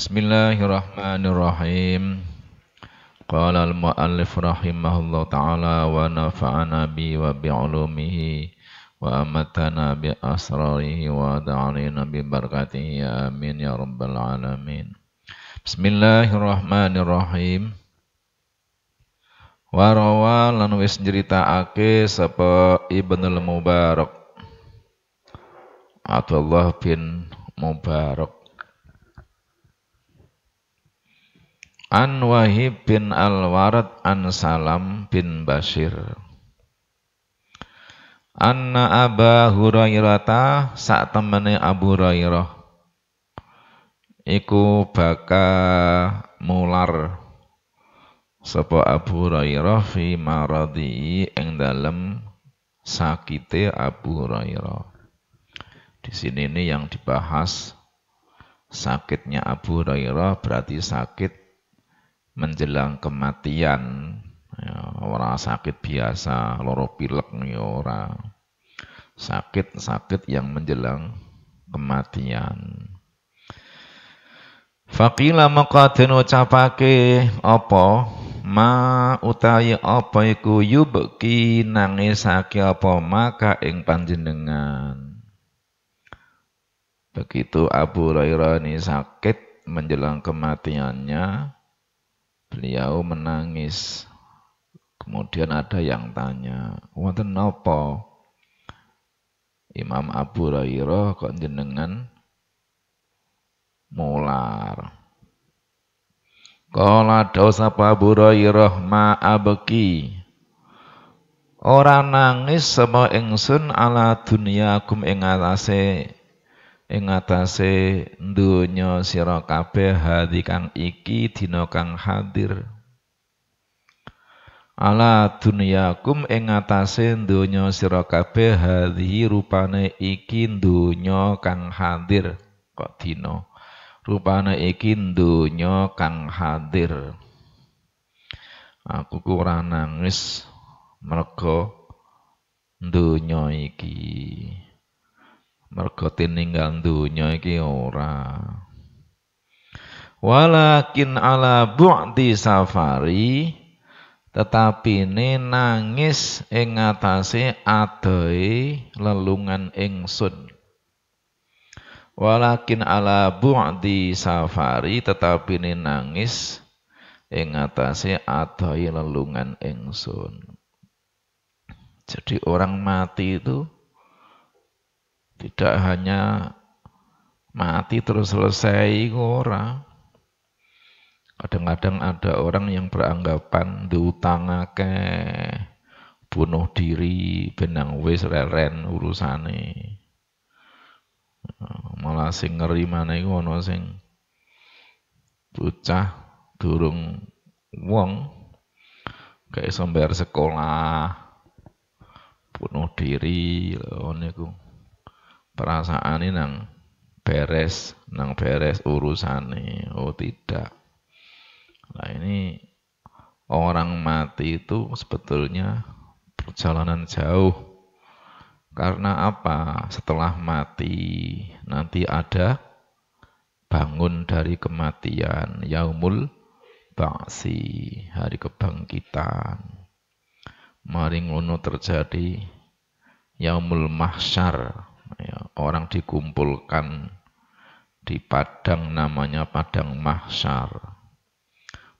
Bismillahirrahmanirrahim. Qala al-muallif rahimahullah ta'ala wa nafa'ana bi wa bi'ulumihi wa amatana bi asrarihi wa da'alina bi barakatihi amin ya rabbal alamin. Bismillahirrahmanirrahim. Warawa lan wis nyritakake sapa Ibnul Mubarak. Abdullah bin Mubarak An Wahib bin Al-Warad An Salam bin Bashir Anna Aba Hurairata saat temani Abu Hurairah Iku baka mular Sapa Abu Hurairah Fi maradi Ing dalem sakite Abu Hurairah Di sini ini yang dibahas Sakitnya Abu Hurairah berarti sakit menjelang kematian ya, ora sakit biasa loro pilek ya orang sakit-sakit yang menjelang kematian Fakila maka dan ucapake apa ma utai apa iku yubki nangisake apa maka ing panjenengan Begitu Abu Rairani sakit menjelang kematiannya Beliau menangis. Kemudian ada yang tanya, "Wonten napa?" Imam Abu Hurairah kok jenengan mular. Kala dosa Abu Hurairah ma abeki. Ora nangis sama ingsun ala dunia kum engalase Ingatase atase donya sira kabeh hadi kang iki dina kang hadir ala dunyakum ingatase atase donya sira kabeh hadi rupane iki dunyo kang hadir kok dina rupane iki dunyo kang hadir aku kurang nangis mergo dunyo iki mergo ninggal dunia iki ora walakin ala bu'ti safari tetapi ini nangis ing ngatasi adai lelungan ingsun walakin ala bu'ti safari tetapi ini nangis ing ngatasi adai lelungan ingsun jadi orang mati itu tidak hanya mati terus selesai ora. Kadang-kadang ada orang yang beranggapan diutang akeh, bunuh diri, benang wis reren urusane. Malah sing ngeri mana iku ana sing bocah durung wong kayak somber sekolah bunuh diri lho niku perasaan ini nang beres nang beres ini. oh tidak nah ini orang mati itu sebetulnya perjalanan jauh karena apa setelah mati nanti ada bangun dari kematian yaumul bangsi hari kebangkitan mari terjadi yaumul mahsyar ya, orang dikumpulkan di padang namanya padang mahsyar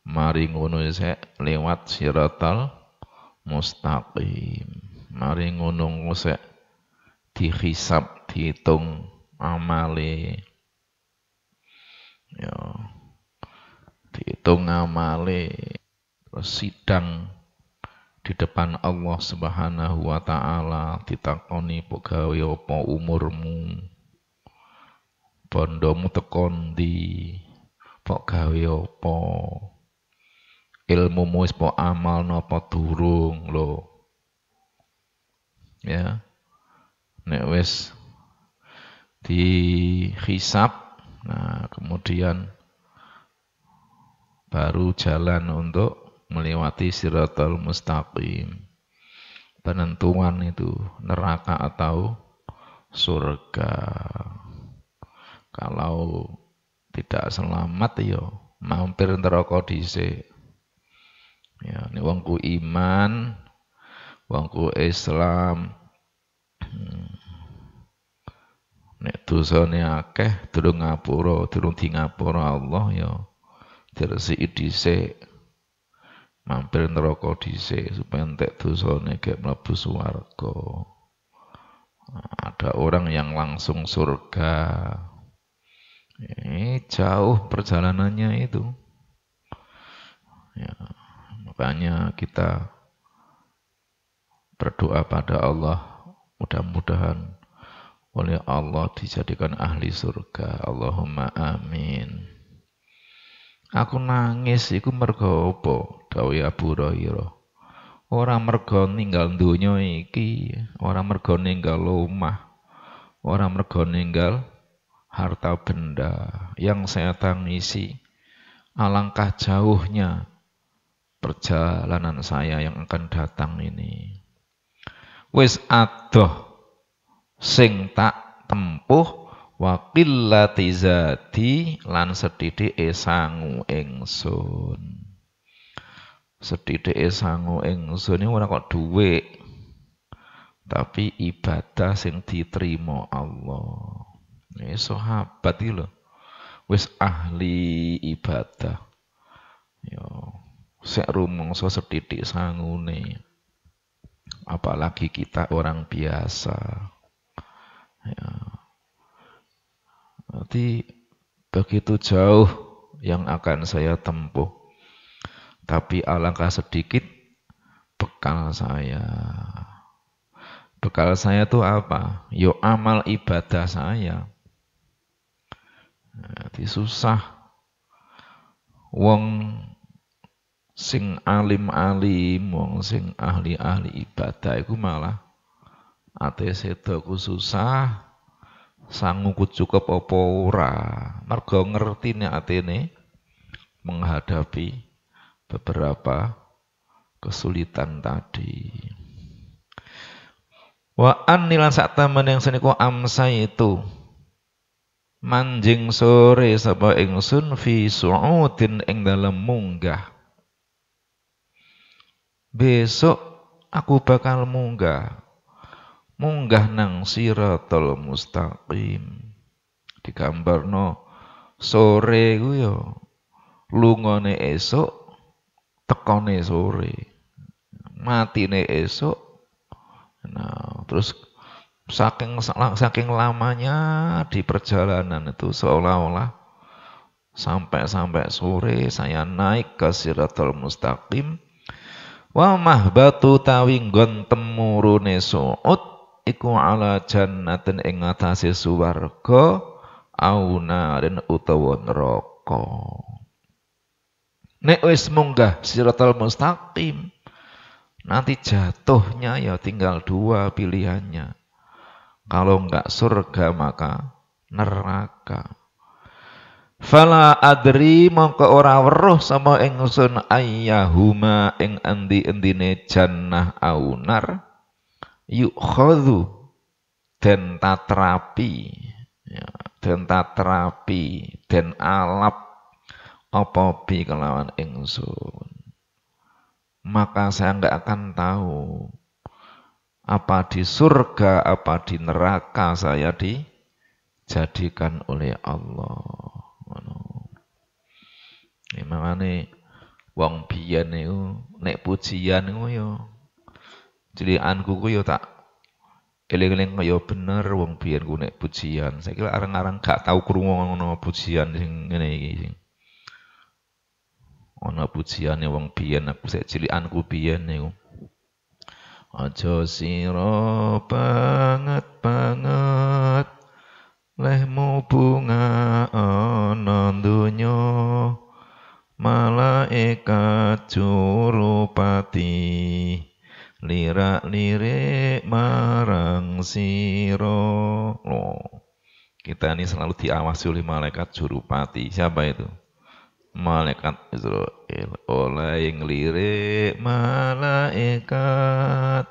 mari ngono ya, sek lewat siratal mustaqim mari ngono sik dihisab dihitung amale ya dihitung amale terus sidang di depan Allah Subhanahu wa taala ditakoni pegawe apa umurmu bondomu tekon di pok gawe apa ilmumu wis pok amal napa durung lo ya nek wis dihisap nah kemudian baru jalan untuk melewati siratal mustaqim penentuan itu neraka atau surga kalau tidak selamat yo, ya, mampir neraka dhisik ya ini wongku iman wongku Islam hmm. nek dosane akeh durung ngapura durung di ngapura Allah ya diresiki dhisik mampir neraka dhisik supaya entek soalnya kayak mlebu swarga. Ada orang yang langsung surga. ini jauh perjalanannya itu. Ya, makanya kita berdoa pada Allah mudah-mudahan oleh Allah dijadikan ahli surga. Allahumma amin. Aku nangis iku mergo apa? Dawuh ya Abu Hurairah. Ora mergo ninggal donya iki, ora mergo ninggal omah, ora mergo ninggal harta benda yang saya tangisi. Alangkah jauhnya perjalanan saya yang akan datang ini. Wis adoh sing tak tempuh wa qillati zati lan sethithike esangu ingsun sethithike esangu ingsun ora kok dhuwit tapi ibadah sing diterima Allah ini sahabat iki lho wis ahli ibadah yo sek rumangsa esangu sangune apalagi kita orang biasa ya Berarti begitu jauh yang akan saya tempuh. Tapi alangkah sedikit bekal saya. Bekal saya itu apa? Yo amal ibadah saya. Nanti susah. Wong sing alim-alim, wong sing ahli-ahli ibadah itu malah ate sedoku susah, sangguku cukup apa ora mergo ngertine atene menghadapi beberapa kesulitan tadi wa annilan sak temen yang seniku amsa itu manjing sore sapa ingsun fi su'udin ing dalem munggah besok aku bakal munggah munggah nang siratal mustaqim Di no sore lungo ne ya. lungone esok, tekone sore mati ne esok. nah terus saking saking lamanya di perjalanan itu seolah-olah sampai-sampai sore saya naik ke siratal mustaqim wa mahbatu tawing temurune su'ud iku ala jannatin ing atase swarga au narin utawa neraka. Nek wis munggah siratal mustaqim, nanti jatuhnya ya tinggal dua pilihannya. Kalau enggak surga maka neraka. Fala adri mongko ora weruh sama ingsun ayyahuma ing endi-endine jannah au nar yukhadhu dan tatrapi ya, dan tatrapi dan alap apa bi kelawan ingsun maka saya nggak akan tahu apa di surga apa di neraka saya dijadikan oleh Allah ini makanya wong biyen niku nek pujian niku ya cilianku ku yo tak eling-eling kaya bener wong biyen ku nek pujian. Saiki arang-arang gak tau krungu ngono pujian sing ngene iki sing. Ana pujiane wong biyen aku sik cilikanku biyen niku. Aja sira banget banget lehmu bunga ana donya malaikat juru pati lirak lirik marang siro oh. kita ini selalu diawasi oleh malaikat jurupati siapa itu malaikat Israel oleh lirik malaikat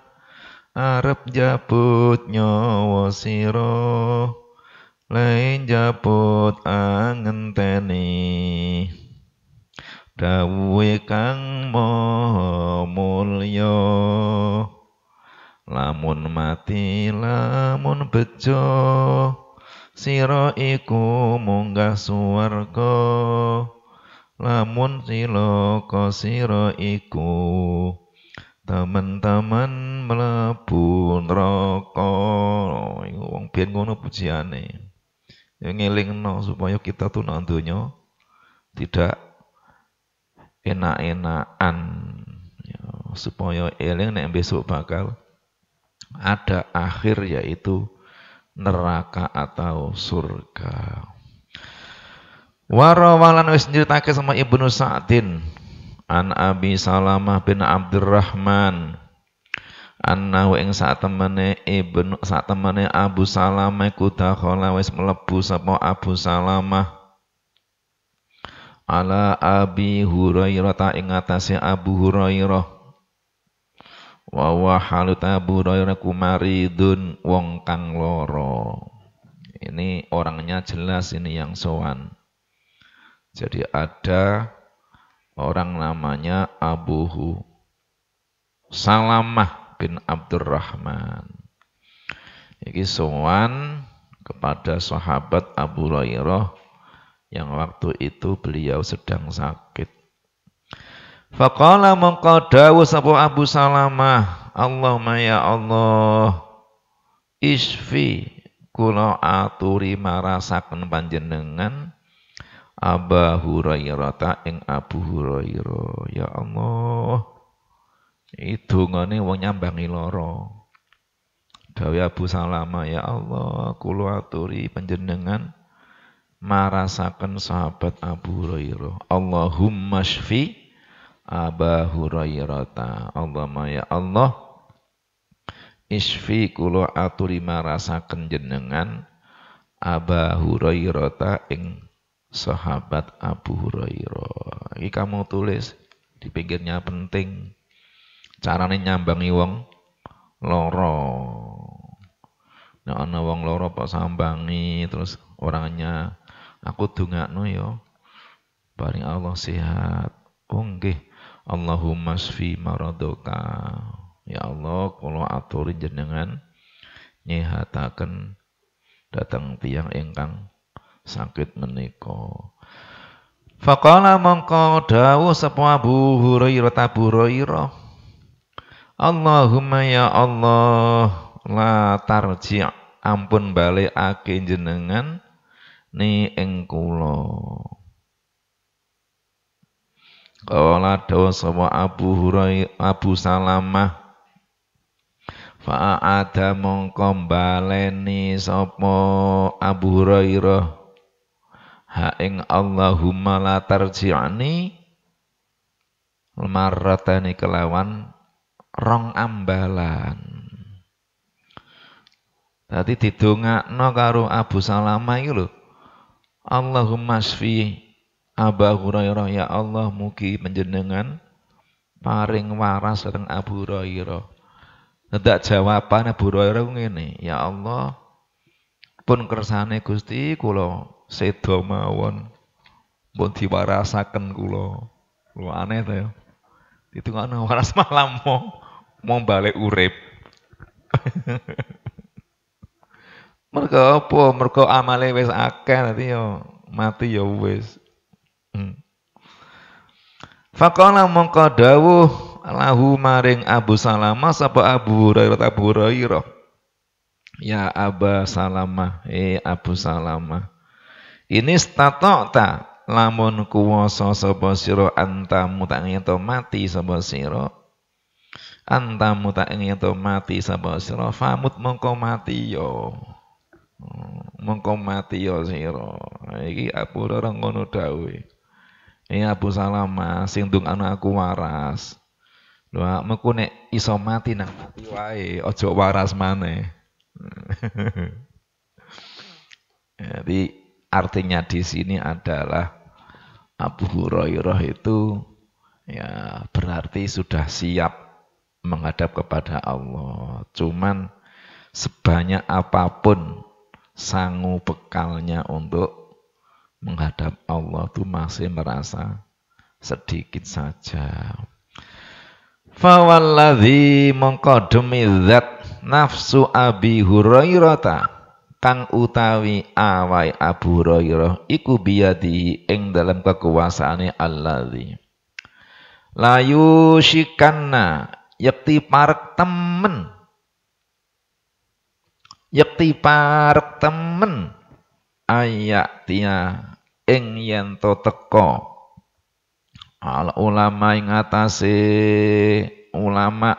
Arab jabut nyawa siro lain jabut angenteni dawuhe kang maha mulya lamun mati lamun bejo sira iku munggah swarga lamun cilaka sira iku temen-temen mlebu neraka iku wong biyen ngono pujiane ya ngelingno supaya kita tuh nang tidak enak-enakan ya, supaya eling nek besok bakal ada akhir yaitu neraka atau surga. Warawalan wis nyeritake sama Ibnu Sa'din an Abi Salamah bin Abdurrahman wa ing sak temene Ibnu sak temene Abu Salamah kuda khala wis mlebu sapa Abu Salamah ala Abi Hurairah ta ing atase Abu Hurairah wa wa halut Abu Hurairah kumaridun wong kang lara ini orangnya jelas ini yang sowan jadi ada orang namanya Abu Hu Salamah bin Abdurrahman ini sowan kepada sahabat Abu Hurairah yang waktu itu beliau sedang sakit. Faqala mengkodawu sapa Abu Salamah, Allahumma ya Allah, isfi kula aturi marasakan panjenengan Aba Hurairah ta ing Abu Hurairah. Ya Allah. Idungane wong nyambangi loro. Dawe Abu Salamah, ya Allah, kula aturi panjenengan marasakan sahabat Abu Hurairah. Allahumma shfi Aba ta. Allahumma ya Allah isfi kulo aturi marasakan jenengan Aba ta ing sahabat Abu Hurairah. Ini kamu tulis di pinggirnya penting. Caranya nyambangi wong loro. nah, ana wong loro pak sambangi terus orangnya Aku tunggak yo ya. paring Allah sehat. Oh nggih. Allahumma sfi maradoka. Ya Allah, kula aturi jenengan nyehataken datang tiang engkang, sakit meniko. Faqala mongko dawuh sapa Abu Hurairah Abu Hurairah. Allahumma ya Allah la tarji' ampun balik ake jenengan ni engkulo, kula Kala dawa sapa Abu Hurairah Abu Salamah Fa'ada mongko baleni sapa Abu Hurairah ha ing Allahumma la tarji'ni marratani kelawan rong ambalan Tadi didongakno karo Abu Salamah iki lho Allahumma sfi Aba Hurairah ya Allah mugi menjenengan paring waras sareng Abu Hurairah. Ndak jawaban Abu Hurairah ngene, ya Allah pun kersane Gusti kula sedo mawon pun diwarasaken kula. Lu aneh ta ya. Ditungono waras malam mau mau balik urip. Mergo apa? Mergo amale wis akeh nanti yo mati yo wis. Hmm. Faqala mongko dawuh lahu maring Abu Salama. sapa Abu Hurairah Abu Hurairah. Ya Aba Salama. eh Abu Salama. Ini statokta lamun kuwasa sapa sira antamu tak ngento mati sapa sira. Antamu tak ngento mati sapa sira famut mongko mati yo mengko mati ya sira iki Abu Hurairah ngono dawuhe ini Abu salama, sing dung anu aku waras Doa mengkone nek iso mati nang mati wae, ojo waras maneh. Jadi artinya di sini adalah Abu Hurairah itu ya berarti sudah siap menghadap kepada Allah. Cuman sebanyak apapun sangu bekalnya untuk menghadap Allah itu masih merasa sedikit saja. Fawalladhi mongko zat nafsu Abi hurairata kang utawi awai Abu Hurairah iku biyadi ing dalam kekuasaane alladhi layu shikanna yakti parek temen Yakti parek temen ayak tia ing yen to al ulama ing atase ulama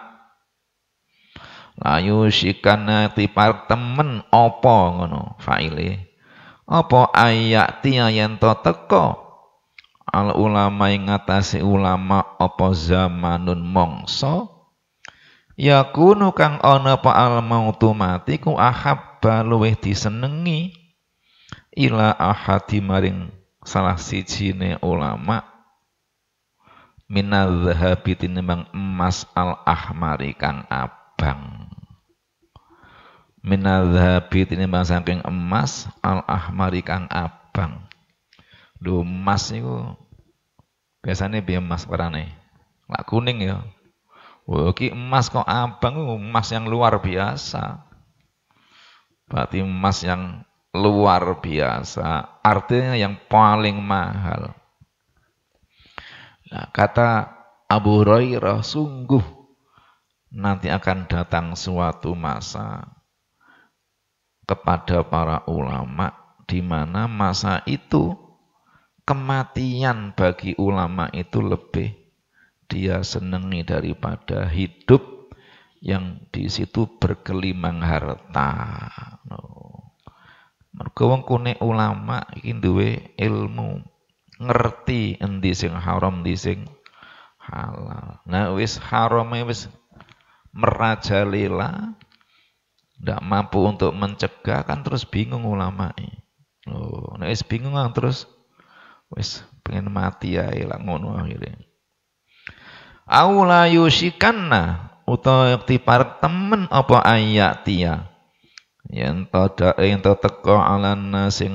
layu sikana tipar temen opo ngono faile opo ayak tia yen to al ulama ing atase ulama opo zamanun mongso Ya kunu kang ana pa al mautu mati ku ahab baluweh disenengi ila ahadi maring salah siji ne ulama minadzhabi tinimbang emas al ahmari kang abang minadzhabi tinimbang saking emas al ahmari kang abang Duh emas niku biasanya bi emas warnane lak kuning ya Wah, ki emas kok abang oh, emas yang luar biasa. Berarti emas yang luar biasa, artinya yang paling mahal. Nah, kata Abu Hurairah, sungguh nanti akan datang suatu masa kepada para ulama di mana masa itu kematian bagi ulama itu lebih dia senangi daripada hidup yang di situ berkelimang harta. No. Mergo wong kune ulama iki duwe ilmu, ngerti endi sing haram, di sing halal. Nah wis harame wis merajalela ndak mampu untuk mencegah kan terus bingung ulama. Oh, nah, wis bingung kan terus wis pengen mati ya ilang ngono akhirnya aula yusikanna utawa yakti temen apa ayatia yen to dae yen to teka alana sing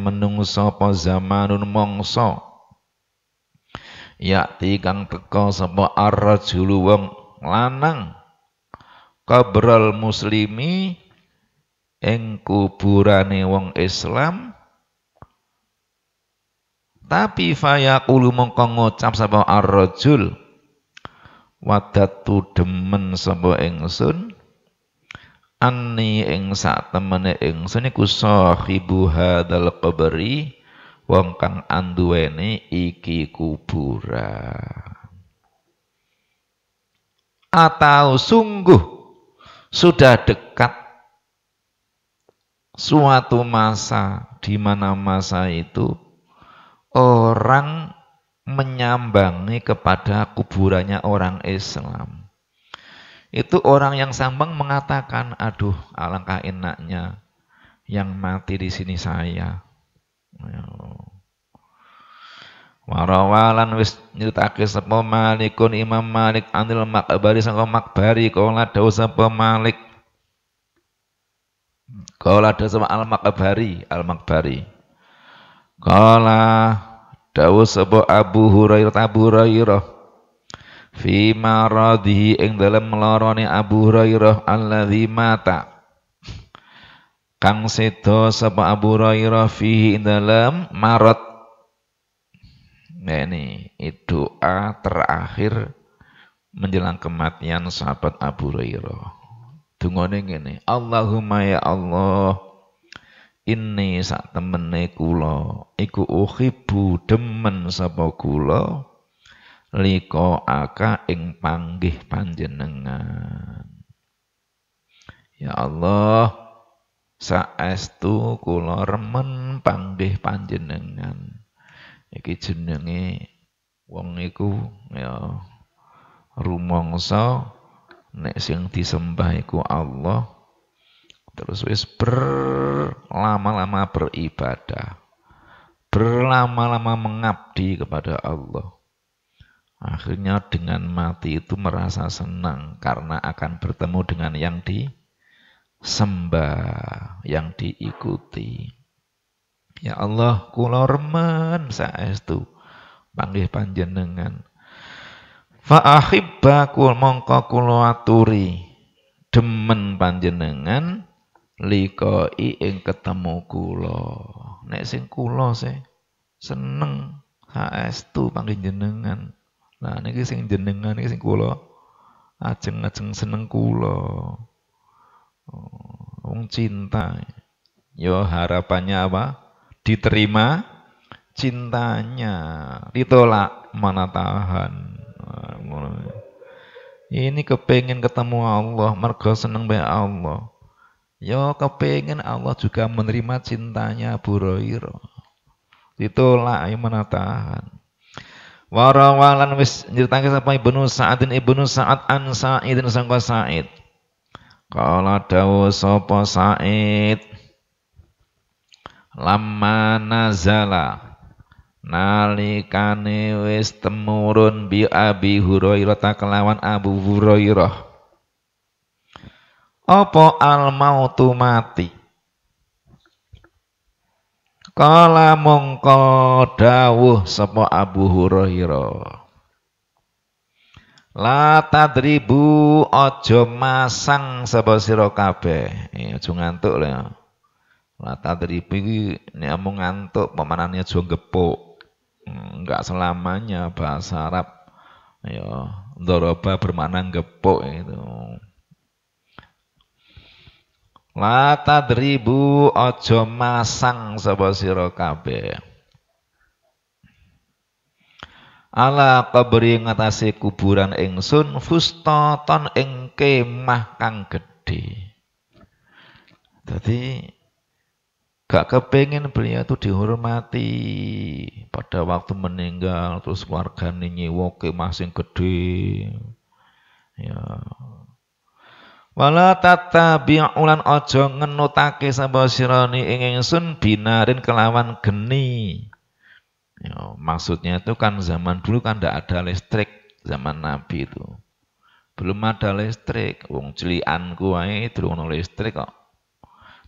menungso apa zamanun mongso yakti kang teko sapa arrajulu wong lanang kabral muslimi ing kuburane wong Islam tapi fayaqulu mongko ngucap sapa ar-rajul wadatu demen sapa ingsun anni ing sak temene ingsun iku sahibu hadzal qabri wong kang anduweni iki kuburan atau sungguh sudah dekat suatu masa di mana masa itu orang menyambangi kepada kuburannya orang Islam. Itu orang yang sambang mengatakan, aduh alangkah enaknya yang mati di sini saya. Ya. Warawalan wis nyritake sapa Malikun Imam Malik anil makbari sangka makbari kala dawuh sapa Malik kala dawuh sapa al makbari al makbari kala dawuh sapa Abu Hurairah Abu Hurairah fi maradhi ing dalam larane Abu Hurairah alladhi mata kang sedo sapa Abu Hurairah fihi ing dalam marad ini doa terakhir menjelang kematian sahabat Abu Hurairah. Dungane ngene, Allahumma ya Allah, ini sak temene kula iku uhibu demen sapa kula liko aka ing panggih panjenengan. Ya Allah, saestu kula remen panggih panjenengan. Iki jenenge wong iku ya rumangsa nek sing disembah iku Allah Terus wis berlama-lama beribadah. Berlama-lama mengabdi kepada Allah. Akhirnya dengan mati itu merasa senang karena akan bertemu dengan yang disembah, yang diikuti. Ya Allah, kula remen saestu panggih panjenengan. Fa ahibbaku mongko kula aturi demen panjenengan Liko ing ketemu kula nek sing kula sih seneng saestu panggil jenengan nah niki sing jenengan niki sing kula ajeng-ajeng seneng kula oh, wong oh, cinta yo harapannya apa diterima cintanya ditolak mana tahan nah, ini kepengen ketemu Allah mergo seneng be Allah Ya kepengen Allah juga menerima cintanya Abu Hurairah. Ditolak yang menatahan. Warawalan wis nyeritakan sapa Ibnu Sa'adin Ibnu Sa'ad an Sa'idin sangka Sa'id. Kala dawuh sapa Sa'id Lama nazala nalikane wis temurun bi Abi Hurairah kelawan Abu Hurairah apa al mautu mati? Kala mongko dawuh sapa Abu Hurairah. La tadribu aja masang sapa sira kabeh. Aja ngantuk lho. Ya. La tadribu iki nek mau ngantuk pemanane aja gepuk. Hmm, enggak selamanya bahasa Arab. Ya, ndoroba bermakna gepuk itu. La tadribu ojo masang sapa sira kabeh. Ala kabri ngatasi kuburan ingsun fustoton ton ing kemah kang gedhe. Dadi gak kepengin beliau itu dihormati pada waktu meninggal terus keluarga nyewa kemah sing gedhe. Ya, Wala tatabi'ulan aja ngenutake sapa sirani ing ingsun binarin kelawan geni. Ya, maksudnya itu kan zaman dulu kan tidak ada listrik zaman Nabi itu. Belum ada listrik, wong cilianku wae durung ono listrik kok.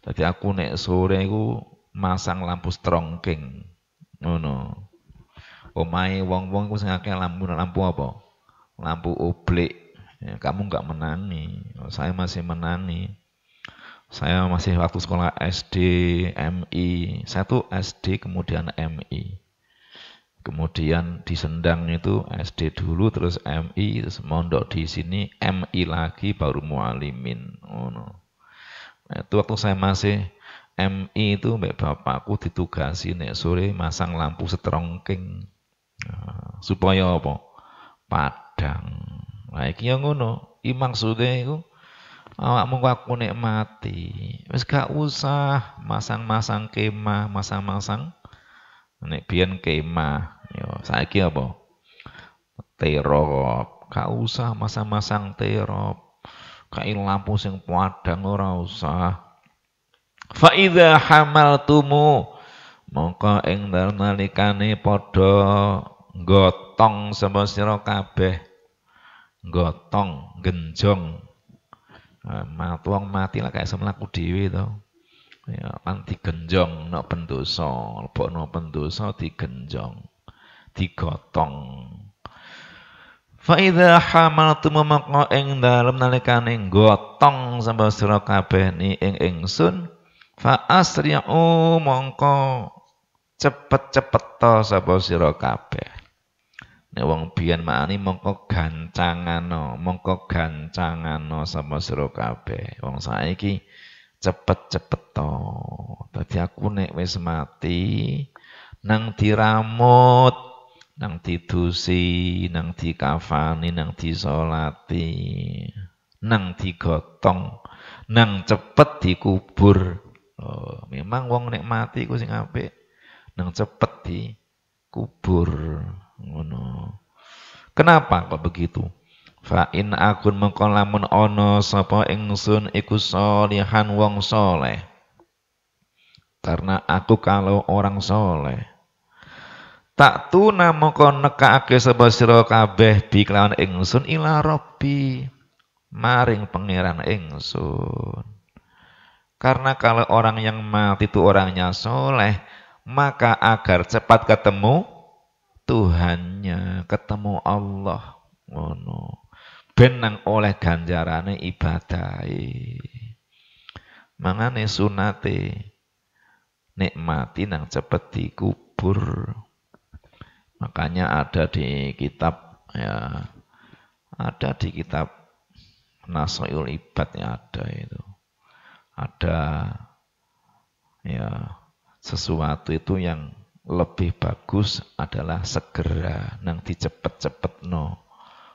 Jadi aku nek sore masang lampu strongking. Ngono. Omahe wong-wong ku sing akeh lampu lampu apa? Lampu oblik. Ya, kamu nggak menani, oh, saya masih menani. Saya masih waktu sekolah SD, MI. Saya tuh SD kemudian MI. Kemudian di Sendang itu SD dulu terus MI terus mondok di sini MI lagi baru mualimin. Oh no. Nah, itu waktu saya masih MI itu mbak bapakku ditugasi nek sore masang lampu setrongking Nah, supaya apa? Padang. Nah iki yang ngono. I maksude iku awakmu aku nikmati. Wis gak usah masang-masang kemah, masang-masang nek biyen kemah. Yo saiki apa? Terop. Gak usah masang-masang terop. Kain lampu sing padang ora usah. Fa idza hamaltumu mongko ing dalem nalikane padha gotong sapa sira kabeh gotong, genjong. Eh, Mat wong mati lah kayak semlaku dhewe to. Ya, kan digenjong no pendosa, lebokno pendosa digenjong, digotong. Fa idza hamaltum maqo ing dalem nalikane gotong sembah sira kabeh ni ing ingsun fa asri'u mongko cepet-cepet to sapa sira kabeh. Nek wong biyen makani mongko gancangano, mongko gancangano sama sira kabeh. Wong saiki cepet-cepet to. Dadi aku nek wis mati nang diramut, nang didusi, nang dikafani, nang disolati, nang digotong, nang cepet dikubur. Oh, memang wong nek mati ku sing apik nang cepet dikubur. Ngono. Kenapa kok begitu? Fa in akun mengko lamun ana sapa ingsun iku salihan wong soleh. Karena aku kalau orang soleh. Tak tuna kon nekake sapa sira kabeh bi kelawan ingsun ila robbi Maring pangeran ingsun. Karena kalau orang yang mati itu orangnya soleh, maka agar cepat ketemu Tuhannya, ketemu Allah ngono. Benang oleh ganjarane ibadai, Mangane sunate nikmati nang cepet dikubur. Makanya ada di kitab ya ada di kitab Nasoil Ibad ada itu. Ada ya sesuatu itu yang lebih bagus adalah segera nang dicepet-cepet no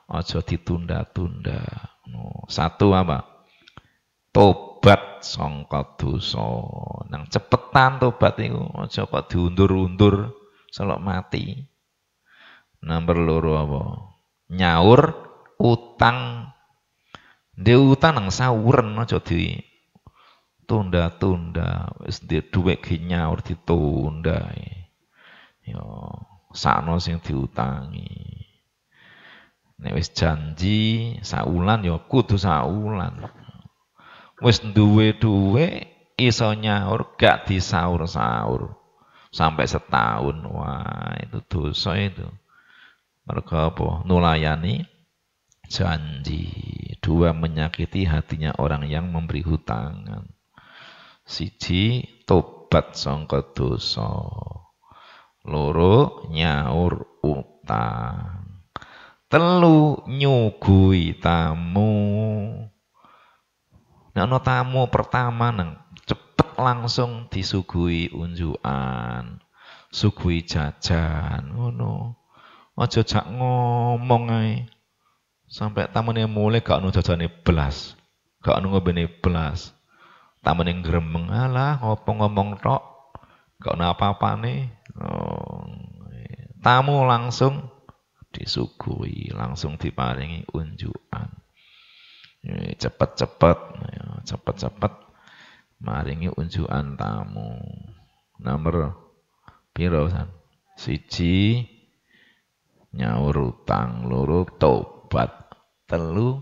ojo ditunda-tunda no. satu apa tobat songkot dosa nang cepetan tobat itu ojo kok diundur-undur selok mati nomor loro apa nyaur utang dia utang nang sauren aja di tunda-tunda wis duwe ki nyaur ditunda. Ya. Yo, sakno sing diutangi. Nek wis janji saulan yo kudu saulan. Wis duwe-duwe iso nyaur gak disaur-saur. Sampai setahun. Wah, itu dosa itu. Mereka apa? Nulayani janji. Dua menyakiti hatinya orang yang memberi hutangan. Siji tobat sangka dosa loro nyaur utang telu nyugui tamu nek ana tamu pertama neng cepet langsung disugui unjuan sugui jajan ngono aja jak ngomong ae sampai tamune mulai gak ono jajane belas gak ono ngombene belas tamune gremeng alah ngopo ngomong tok gak ono apa-apane Oh, tamu langsung disuguhi, langsung diparingi unjukan. Ya, cepat-cepat, ya, cepat-cepat maringi unjukan tamu. Nomor piro san? Siji nyaur utang, loro tobat, telu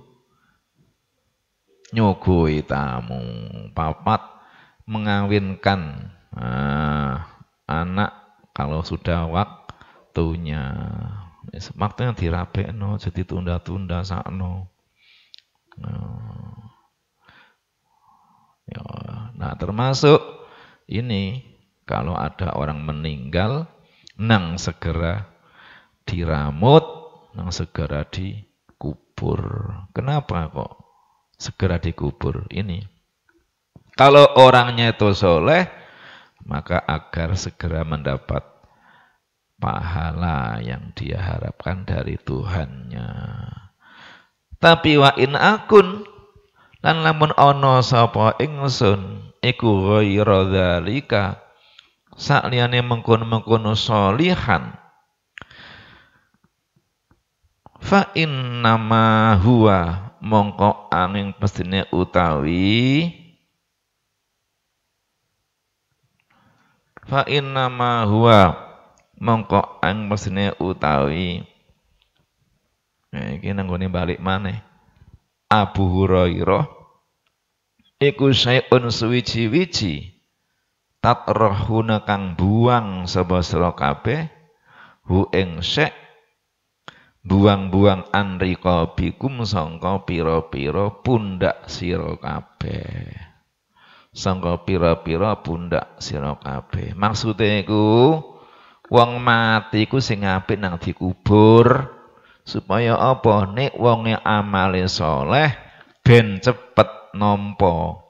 nyuguhi tamu, papat mengawinkan ah, anak kalau sudah waktunya waktunya no, jadi tunda-tunda sakno nah. Ya, nah termasuk ini kalau ada orang meninggal nang segera diramut nang segera dikubur kenapa kok segera dikubur ini kalau orangnya itu soleh maka agar segera mendapat pahala yang dia harapkan dari Tuhannya. Tapi wa in akun lan lamun ana sapa ingsun iku ghairu dzalika sakliyane mengkon mengkon salihan fa innama huwa mongko angin pestine utawi fa innama huwa mongko ang mesne utawi nah, iki balik maneh Abu Hurairah iku syai'un suwiji-wiji tatrahuna kang buang sapa sira kabeh hu ing syek buang-buang anriqa bikum sangka pira-pira pundak sira kabeh sangka pira-pira pundak sira kabeh. Maksude iku wong mati iku sing apik nang dikubur supaya apa nek wonge amale soleh ben cepet nampa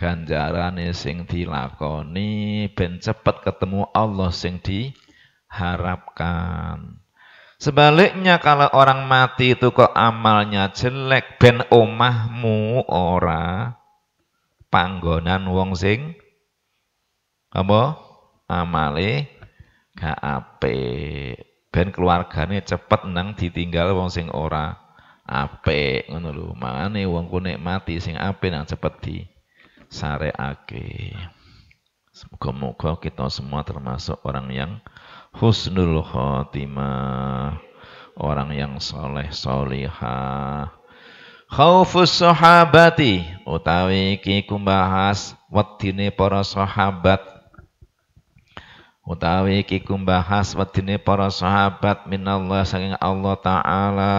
ganjarane sing dilakoni ben cepet ketemu Allah sing diharapkan. Sebaliknya kalau orang mati itu kok amalnya jelek ben omahmu ora panggonan wong sing apa amale gak apik ben keluargane cepet nang ditinggal wong sing ora apik ngono lho mangane wong ku mati sing apik nang cepet di sareake semoga-moga kita semua termasuk orang yang husnul khotimah orang yang soleh solihah Khaufus sahabati utawi iki kumbahas wedine para sahabat utawi iki kumbahas wedine para sahabat minallah saking Allah taala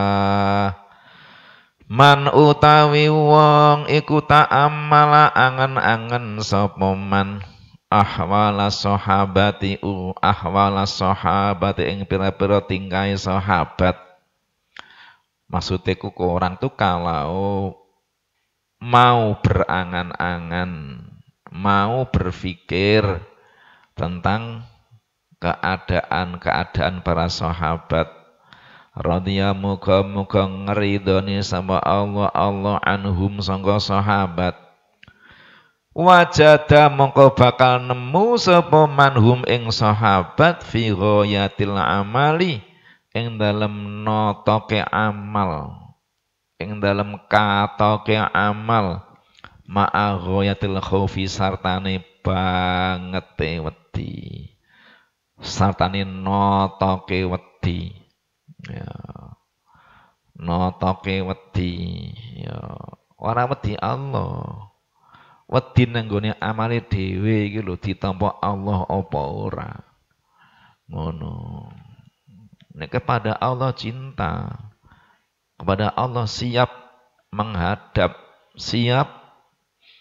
Man utawi wong iku amala angen-angen sapa man ahwala sahabati u ahwala sahabati ing pira-pira tingkai sahabat Maksudnya kuku orang tuh kalau mau berangan-angan, mau berpikir tentang keadaan-keadaan para sahabat. Radhiya muka ngeri ngeridoni sama Allah Allah anhum sangga sahabat. Wajada mongko bakal nemu sapa manhum ing sahabat fi ghayatil amali ing dalem notoke amal ing dalem katoke amal ma'a ghayatil khaufi sartane bangete wedi sartane notoke wedi ya notoke wedi ya ora wedi Allah wedi nenggone amale dhewe iki lho ditampa Allah apa ora ngono Nah, kepada Allah cinta. Kepada Allah siap menghadap, siap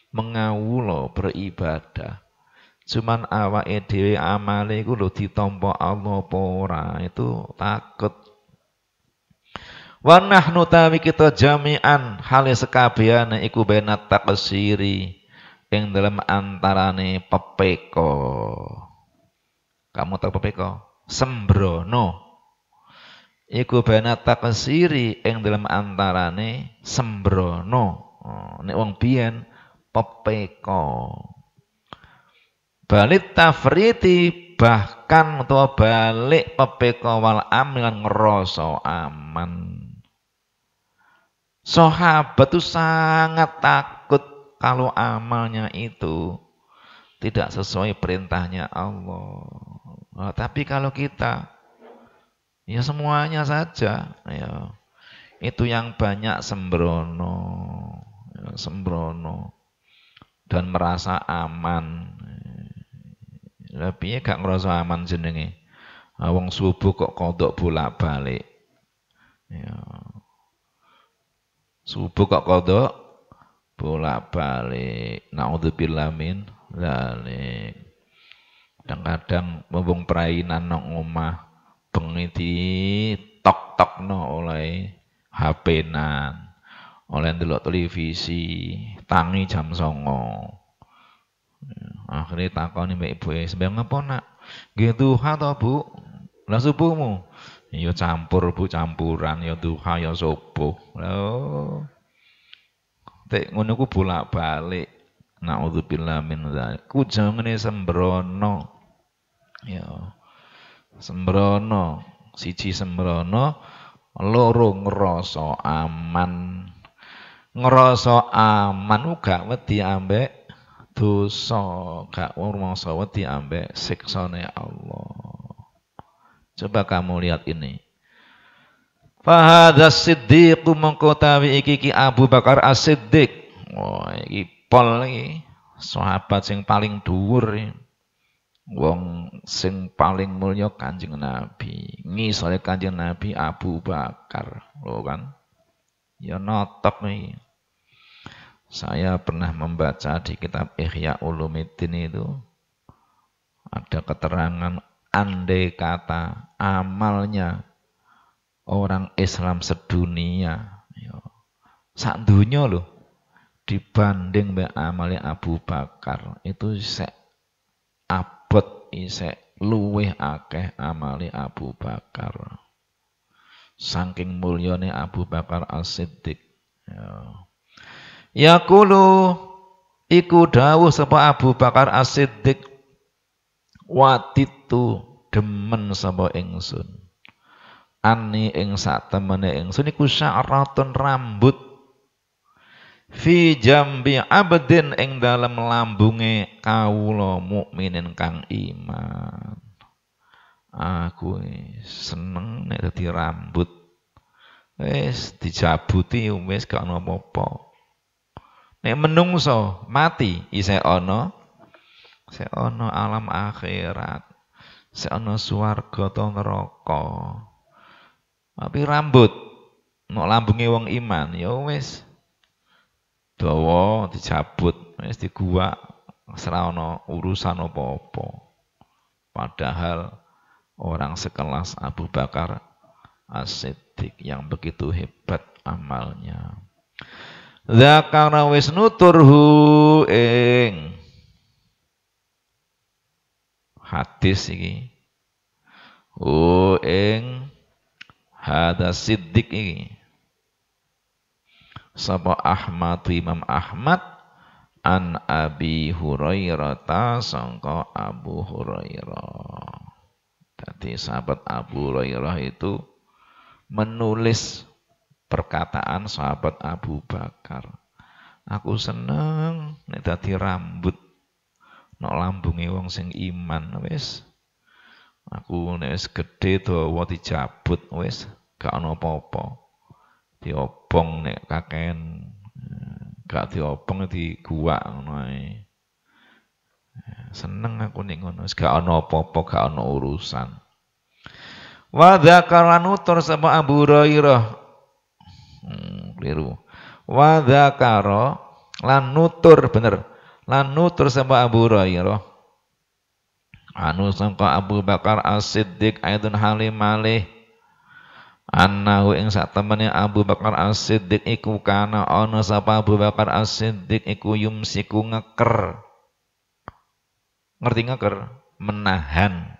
mengawulo beribadah. Cuman awa edw amale iku di tombo Allah pora itu takut. Wanah nutawi kita jami'an halis sekabehane iku benat takesiri yang dalam antarane pepeko. Kamu tahu pepeko? Sembrono iku bana takasiri ing dalam antarane sembrono oh, nek wong biyen pepeko balik tafriti bahkan utawa balik pepeko wal amil ngeroso aman sahabat itu sangat takut kalau amalnya itu tidak sesuai perintahnya Allah Oh, tapi kalau kita Ya semuanya saja. Ya. Itu yang banyak sembrono, ya, sembrono dan merasa aman. Tapi ya gak ngerasa aman jenenge. Ah, wong subuh kok kodok bolak-balik. Ya. Subuh kok kodok bolak-balik. Naudzubillah min lalik. Kadang-kadang mumpung perainan nang omah bengi di tok tok no oleh HP-nan, oleh ndelok televisi, tangi jam songo. Akhirnya takon mbak ibu e, sembayang apa nak? gitu duha to, Bu? Lah subuhmu. yo ya campur Bu, campuran yo ya duha yo ya subuh. lo Tek ngono ku bolak-balik. udah min dzalik. Ku jangene sembrono. yo sembrono siji sembrono loro ngeroso aman ngeroso aman uga wedi ambek dosa gak ngrasa wedi ambek siksane Allah coba kamu lihat ini Fahadha siddiqu mengkotawi iki ki Abu Bakar as-Siddiq. Wah, oh, iki pol Sahabat yang paling dhuwur Wong sing paling mulia Kanjeng Nabi. soalnya Kanjeng Nabi Abu Bakar, lo kan. Ya notok nih. Saya pernah membaca di kitab Ihya Ulumuddin itu ada keterangan andai kata amalnya orang Islam sedunia ya sak dunia loh dibanding be amalnya Abu Bakar itu se isek luweh akeh amali Abu Bakar. Saking mulyane Abu Bakar As-Siddiq. Ya. kulu iku dawuh sapa Abu Bakar As-Siddiq watitu demen sapa ingsun. Ani ing satemene ingsun iku syaratun rambut fi jambi abdin ing dalem lambunge kawula mukminin kang iman aku seneng nek dadi rambut wis dijabuti wis gak ana apa nek menungso mati isih iya, ono isih ono alam akhirat isih ana swarga to neraka tapi rambut nek lambunge wong iman ya wis dawa dicabut wis diguwak serana urusan apa-apa. Padahal orang sekelas Abu Bakar As-Siddiq yang begitu hebat amalnya. Zakara wis nuturhu ing hadis iki. Hu ing hadas siddiq ini sapa Ahmad Imam Ahmad an Abi Hurairah ta sangka Abu Hurairah. Tadi sahabat Abu Hurairah itu menulis perkataan sahabat Abu Bakar. Aku seneng nek dadi rambut nok lambunge wong sing iman wis. Aku nek wis gedhe dawa dicabut wis gak ana apa-apa diopong nek kakean gak diopong ya di gua ngono seneng aku nek ngono wis gak ana apa-apa gak ana urusan wa dzakaran utur sama Abu Hurairah hmm, keliru wa dzakara lan nutur bener lan nutur sama Abu Hurairah anu sangka Abu Bakar As-Siddiq aidun halim malih annahu ing sak temene Abu Bakar As-Siddiq iku kana ana sapa Abu Bakar As-Siddiq iku yumsiku ngeker ngerti ngeker menahan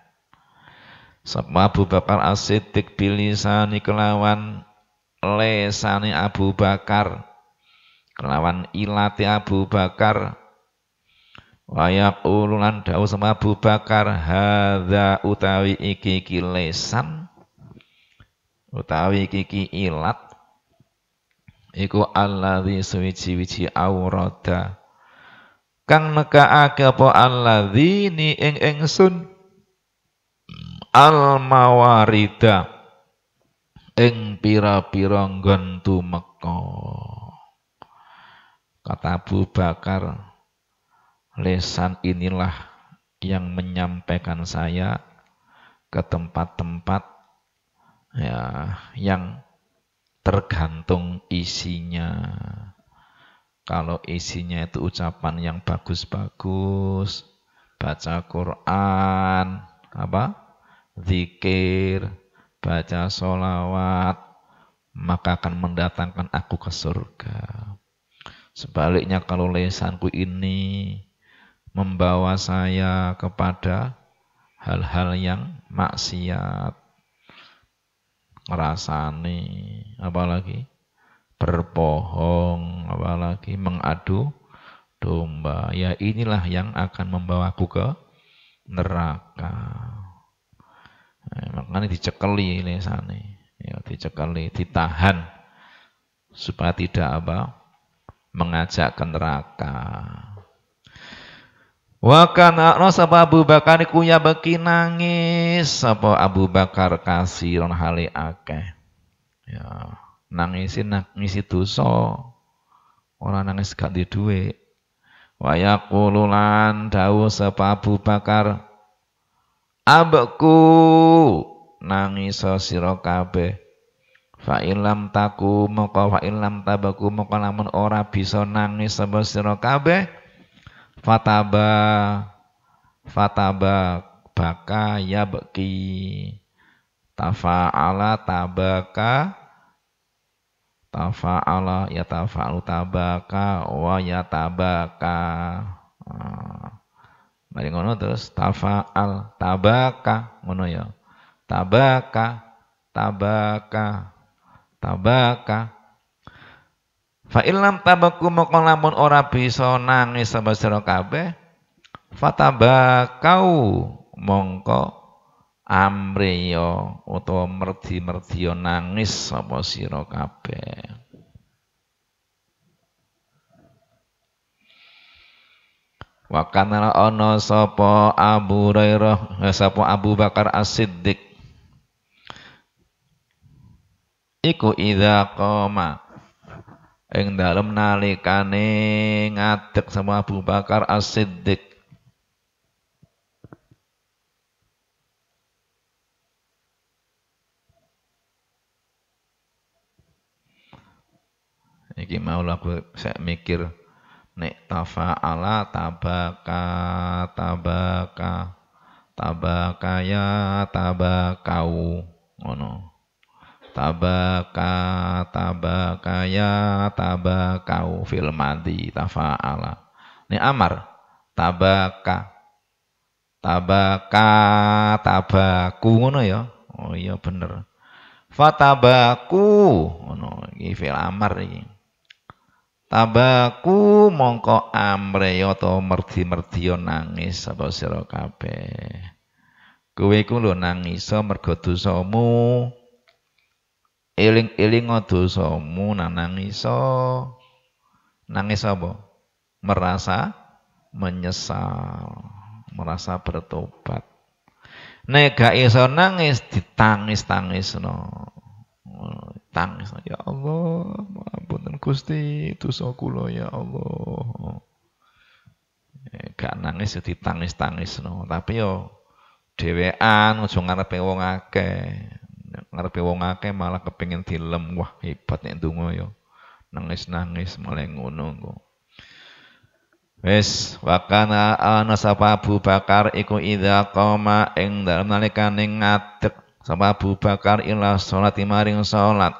sapa Abu Bakar As-Siddiq bilisani kelawan sani Abu Bakar kelawan ilati Abu Bakar wayak ululan dawuh sama Abu Bakar hadza utawi iki kilesan utawi kiki ilat iku alladzi suwici-wici aurada kang po apa di ni ing sun almawarida ing pira-pira nggon tumeka kata Abu Bakar lesan inilah yang menyampaikan saya ke tempat-tempat ya, yang tergantung isinya. Kalau isinya itu ucapan yang bagus-bagus, baca Quran, apa? Zikir, baca solawat, maka akan mendatangkan aku ke surga. Sebaliknya kalau lesanku ini membawa saya kepada hal-hal yang maksiat, ngerasani apalagi berbohong apalagi mengadu domba ya inilah yang akan membawaku ke neraka nah, makanya dicekeli sani, ya dicekeli ditahan supaya tidak apa mengajak ke neraka Wakan akno sapa Abu Bakar iku ya beki nangis sapa Abu Bakar kasiron hale akeh. Ya, nangisi nangisi dosa. Ora nangis gak di dhuwit. Wa yaqululan dawu sapa Abu Bakar Abku nangis sira kabeh. Fa ilam taku moko fa ilam tabaku moko lamun ora bisa nangis sapa sira kabeh fataba fataba baka ya beki ala, tabaka tafa ala, ya tafa'alu tabaka wa ya tabaka ah. mari ngono terus al, tabaka ngono ya tabaka tabaka tabaka Fa ilam tabaku moko lamun ora bisa nangis sapa sira kabeh fatabakau mongko amriyo ya utawa merdi mertiyo ya nangis sama sira kabeh. Wa kana ana sapa Abu Hurairah eh, sapa Abu Bakar As-Siddiq Iku idza koma ing dalem nalikane ngadeg sama Abu Bakar As-Siddiq Iki mau lagu saya mikir nek tafa'ala tabaka tabaka tabakaya tabakau ngono oh tabaka tabaka ya tabakau fil madi tafa'ala ini amar tabaka tabaka tabaku ngono ya oh iya bener fatabaku ngono iki fil amar iki tabaku mongko amre ya to merdi-merdi ya nangis sapa sira kabeh kowe ku lho nangis mergo dosamu Iling-iling elinga dosamu nanang iso. Nangis apa? Merasa menyesal, merasa bertobat. Nek gak iso nangis ditangis-tangis no. Tangis, ya Allah, ampunten Gusti, dosa kula ya Allah. Ya, gak nangis ya ditangis-tangis no, tapi yo dhewean aja ngarepe wong akeh ngarepe ya wong akeh malah kepengin dilem wah hebat nek donga ya nangis-nangis malah ngono engko Wis wakana ana sapa Abu Bakar iku idza qoma ing dalem nalikane ngadeg sapa Abu Bakar ila salat maring salat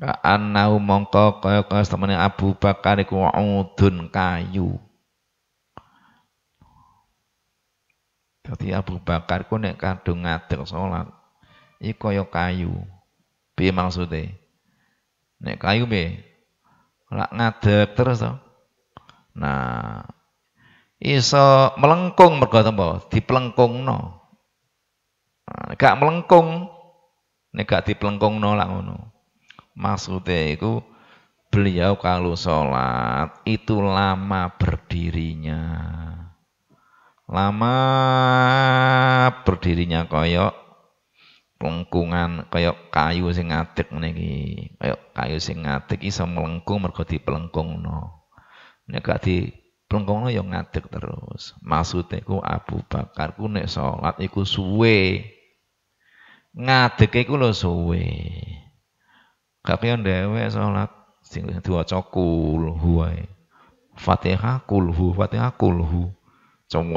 Ka'annahu mongko kaya kaya temene Abu Bakar iku udun kayu Dadi Abu Bakar ku nek kadung ngadeg salat iki kaya kayu. Bi maksude? Nek kayu be, Lak ngadeg terus to. Nah, iso melengkung mergo tempo dipelengkungno. Nah, gak melengkung nek gak dipelengkungno lak ngono. Maksude iku beliau kalau sholat itu lama berdirinya lama berdirinya koyok pelengkungan koyok kayu sing ngadeg nengi koyok kayu sing ngadeg iso melengkung mergo dipelengkungno nek gak di pelengkungno ya ngatik terus maksudnya ku Abu Bakar ku nek salat iku suwe ngadeg iku lo suwe gak kaya dhewe salat sing diwaca cokul huwae Fatihah kulhu, Fatihah kulhu ini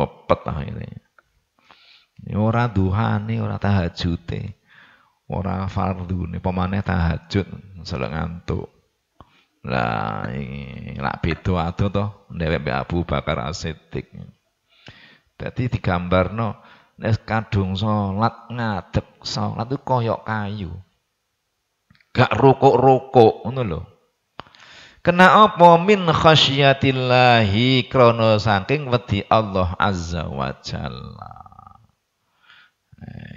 duha ini, Ora tahajud ora orang Ora ini, pemane tahajud selek ngantuk. Lah, lak beda tuh to ndewek Abu Bakar as Jadi digambar no, nek kadung sholat ngadek sholat itu koyok kayu. Gak rokok-rokok itu loh. Kena apa min khasyiatillahi krono saking wedi Allah azza wa jalla.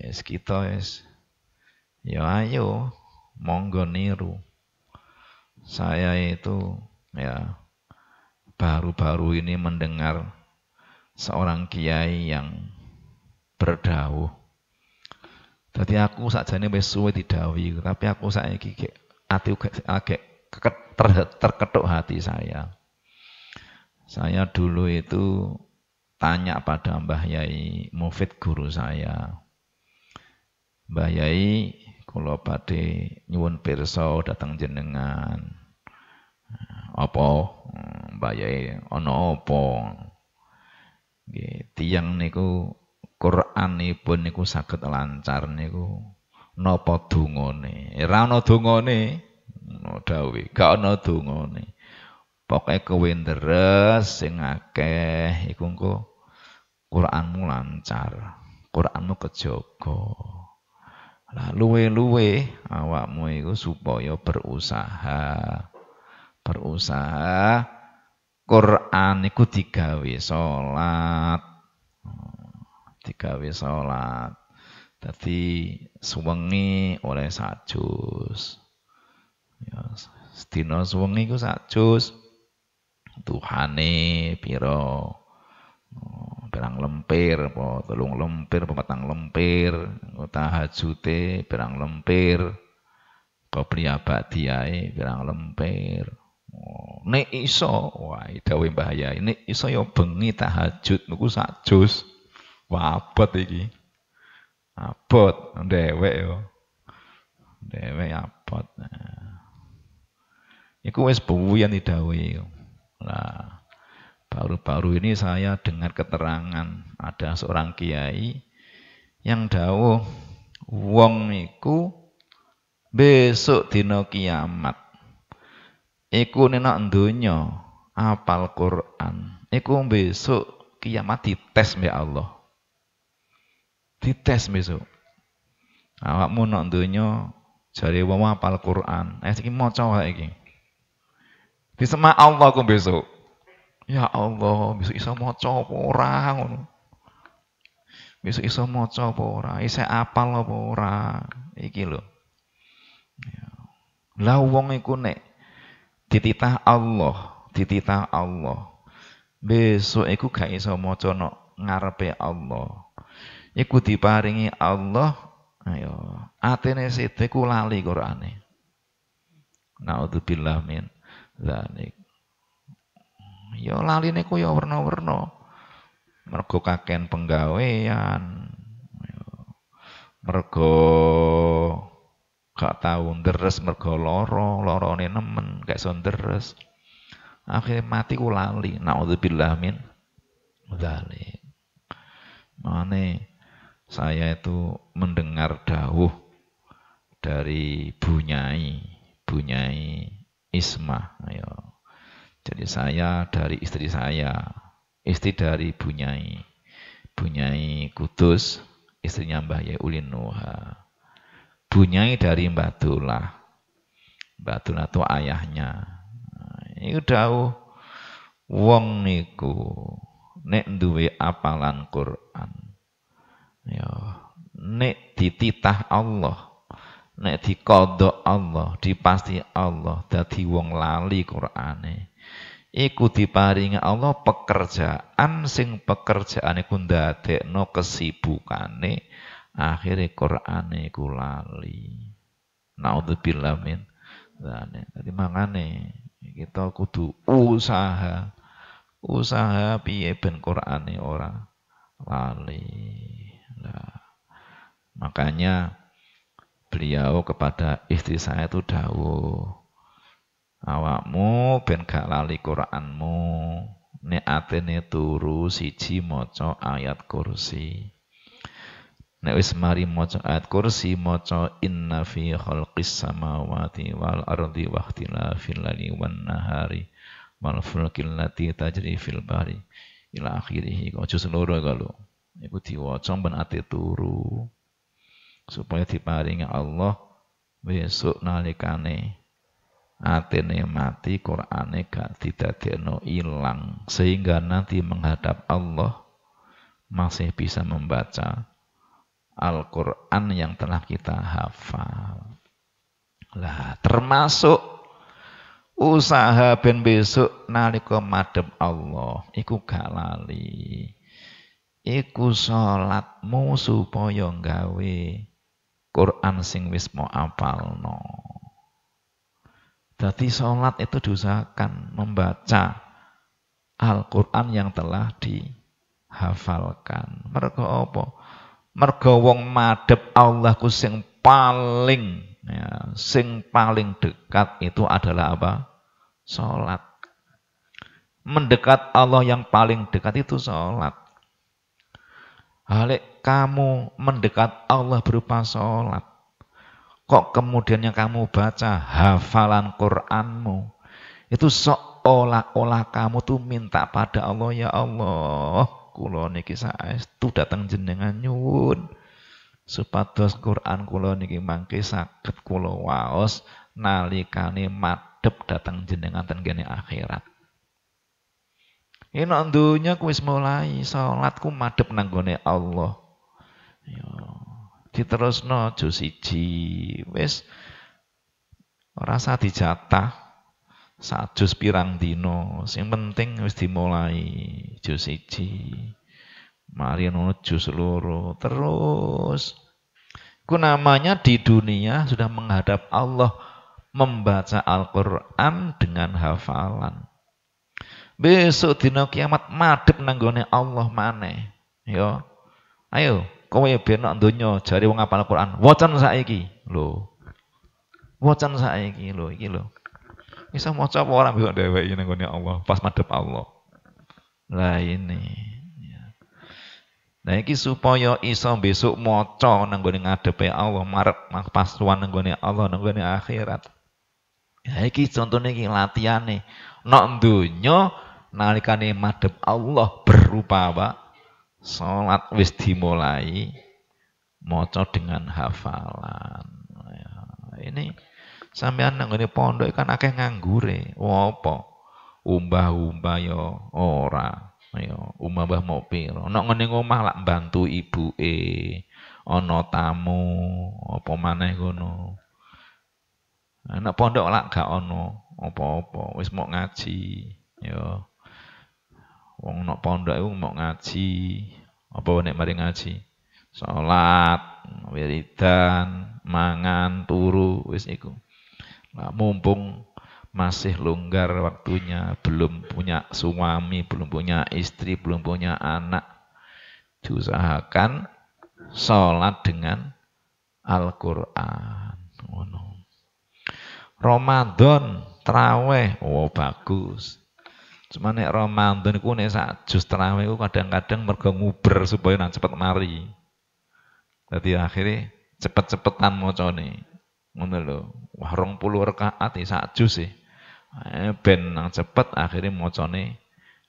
Es eh, kita es. ya ayo monggo niru. Saya itu ya baru-baru ini mendengar seorang kiai yang berdawuh. Tadi aku sakjane wis suwe didawi, tapi aku saiki agak agak terketuk hati saya. Saya dulu itu tanya pada Mbah Yai Mufid guru saya. Mbah Yai kalau pada nyuwun pirsa datang jenengan. Apa Mbah Yai ono apa? Tiang tiyang niku Qur'anipun niku saged lancar niku napa dungane. rano ana dungane ngono dawuh gak ana dungane pokoke kowe ndres sing akeh iku engko Quranmu lancar Quranmu kejaga lah luwe-luwe awakmu iku supaya berusaha berusaha Quran iku digawe salat digawe salat dadi suwengi oleh sajus Ya sedina suwengi ku sak jus. Tuhane piro? Oh, perang lempir apa telung lempir apa petang lempir tahajute perang lempir qabli abadiyae perang lempir Oh, nek iso, wah dawe bahaya. ini iso yo ya bengi tahajud niku sak jus. Wah abot iki. Abot dewek yo. Dewek abot. Nah. Iku wis buwiyani dawuhe. Nah, baru-baru ini saya dengar keterangan ada seorang kiai yang dawuh wong iku besok dino kiamat iku nenak donya apal Quran iku besok kiamat dites mi Allah dites besok awakmu nak donya jadi wong apal Quran eh sih mau wae iki Disema Allah aku besok. Ya Allah, besok iso maca apa ora ngono. Besok iso maca apa ora, isih apal apa ora. Iki lho. Ya. Lah wong iku nek dititah Allah, dititah Allah. Besok iku gak iso maca nok ngarepe Allah. Iku diparingi Allah, ayo atene sithik ku lali Qur'ane. Naudzubillah min dzalik. yo lali niku ya, ya warna-warna, Mergo kakean penggawean. Ya. Mergo gak tau deres mergo loro, lorone nemen, gak iso deres. Akhirnya mati ku lali. Nauzubillah min dzalik. Mane saya itu mendengar dahu dari bunyai, bunyai Ismah, Ayo. Jadi saya dari istri saya, istri dari Bunyai. Bunyai Kudus, istrinya Mbah Yeulin Nuha. Bunyai dari Mbah Dula. Mbah itu ayahnya. Nah, ini jauh. Wong niku nek duwe apalan Quran. Ya, nek dititah Allah nek dikodok Allah dipasti Allah dadi wong lali Qur'ane iku diparingi Allah pekerjaan sing pekerjaane ku ndadekno kesibukane akhirnya Qur'ane ku lali naudzubillah min dzalik dadi mangane kita kudu usaha usaha piye ben Qur'ane ora lali nah, makanya beliau kepada istri saya itu dawu awakmu ben gak lali Quranmu atene turu siji maca ayat kursi nek wis mari maca ayat kursi maca inna fi khalqis samawati wal ardi wa ikhtilafil laili wan nahari wal fulkil lati tajri fil bahri ila akhirih kok jus loro kalau iku diwaca ben ate turu supaya diparingi Allah besok nalikane atene mati Qur'ane gak didadekno ilang sehingga nanti menghadap Allah masih bisa membaca Al-Qur'an yang telah kita hafal. Lah termasuk usaha ben besok nalika madem Allah iku gak lali. Iku salatmu supaya gawe Quran sing wis mau apalno. jadi sholat itu diusahakan membaca Al-Qur'an yang telah dihafalkan. Mergo apa? Mergo wong madep Allah ku sing paling ya, sing paling dekat itu adalah apa? Sholat. Mendekat Allah yang paling dekat itu sholat. Halik kamu mendekat Allah berupa sholat. Kok kemudiannya kamu baca hafalan Quranmu. Itu seolah-olah kamu tuh minta pada Allah ya Allah. Kulo niki saestu datang jenengan nyuwun supados Quran kulo niki mangke sakit kulo waos Nalikani madep datang jenengan dan gini akhirat. Ini nak kuis ku wis mulai salatku madep nang Allah. Ya. Diterusno jo siji. Wis rasa dijatah saat jus pirang dino. Sing penting wis dimulai jus siji. Mari nono jus loro terus. Ku namanya di dunia sudah menghadap Allah membaca Al-Qur'an dengan hafalan. Besok dina kiamat madep nanggone Allah mana, ya. yo, Ayo, kowe ya nak donya cari wong apal Quran. Wacan saiki. Lho. Wacan saiki lo, iki lo, Bisa maca apa ora mbok ini nanggone Allah pas madep Allah. Lah ini. Nah iki supaya iso besok maca nang gone ngadepe Allah marep pasuan nang gone Allah nang akhirat. Ya iki contone iki latihane. Nok donya nalikane madhep Allah berupa apa? Salat wis dimulai maca dengan hafalan. Ya, ini sampean nang ngene pondok kan akeh nganggure. Apa? Umbah-umbah ya ora. Ya, umbah piro. Ana ngene omah lak bantu ibuke. Ono tamu, apa maneh ngono. Anak pondok lak gak ana apa-apa, wis mau ngaji. Ya. Wong nak pondok iku mau ngaji, apa nek mari ngaji? Salat, wiridan, mangan, turu wis iku. Nah, mumpung masih longgar waktunya, belum punya suami, belum punya istri, belum punya anak, diusahakan salat dengan Al-Qur'an. no. Ramadan, traweh, oh bagus. Cuma nek Ramadan iku nek sak jus tarawih iku kadang-kadang mergo nguber supaya nang cepet mari. Dadi akhirnya cepet-cepetan macane. Ngono lho. Wah 20 rakaat e sak jus e. Eh, ben nang cepet akhirnya macane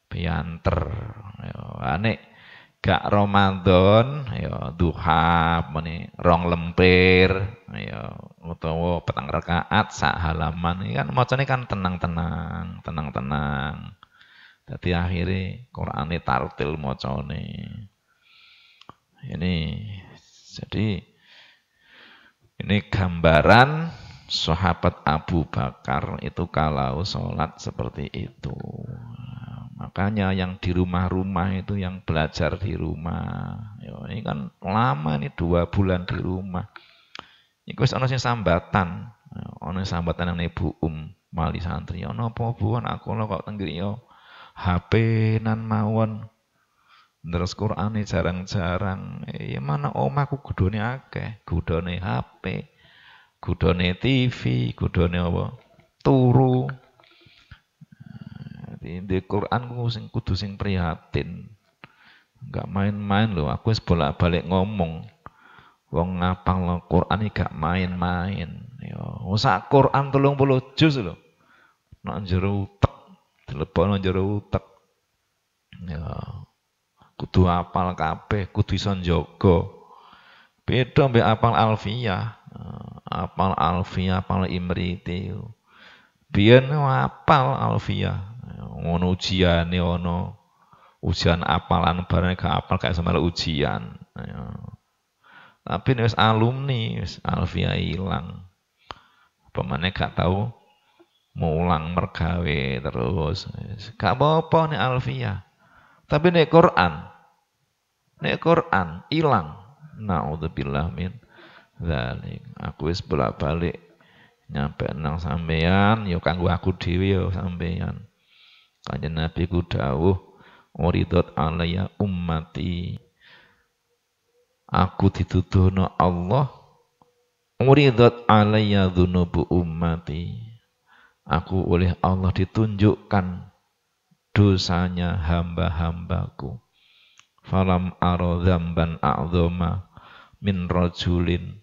bianter. Ya ah, nek gak Ramadan ya duha meni rong lempir ya utawa petang rakaat sak halaman ini kan macane kan tenang-tenang, tenang-tenang. Jadi akhirnya ini tartil mocone. Ini jadi ini gambaran sahabat Abu Bakar itu kalau sholat seperti itu. Makanya yang di rumah-rumah itu yang belajar di rumah. Yo, ini kan lama nih dua bulan di rumah. Ini wis ana sing sambatan, ana sambatan yang Ibu Um mali santri, Ono apa Bu aku kok tenggiri yo. HP nan mawon terus Qur'ane jarang-jarang ya mana omahku gudone akeh gudone HP gudone TV gudone apa turu di Quran ku sing kudu sing prihatin nggak main-main loh aku wis bolak-balik ngomong wong ngapang lo Quran ini gak main-main Yo, ya, sak Quran 30 juz loh. nek jero utek telepono jero utek ya kudu apal kabeh kudu iso njaga beda mbek apal alfiyah eh, apal alfiyah apal imriti biyen apal alfiyah ngono ujiane ana ujian apalan bareng gak apal kayak semela ujian ya. tapi nih alumni wis alfiyah ilang pemane gak tahu mulang mergawe terus. Gak apa-apa nek Tapi nek Quran nek Quran ilang. naudzubillah min dzalik. Aku wis bolak-balik nyampe nang sampean yuk ya kanggu aku dhewe ya sampean. Kanjeng Nabi ku dawuh uridat alaya ummati. Aku dituduhno Allah uridat alaya dzunubu ummati Aku oleh Allah ditunjukkan dosanya hamba-hambaku. Falam aro zamban a'zoma min rajulin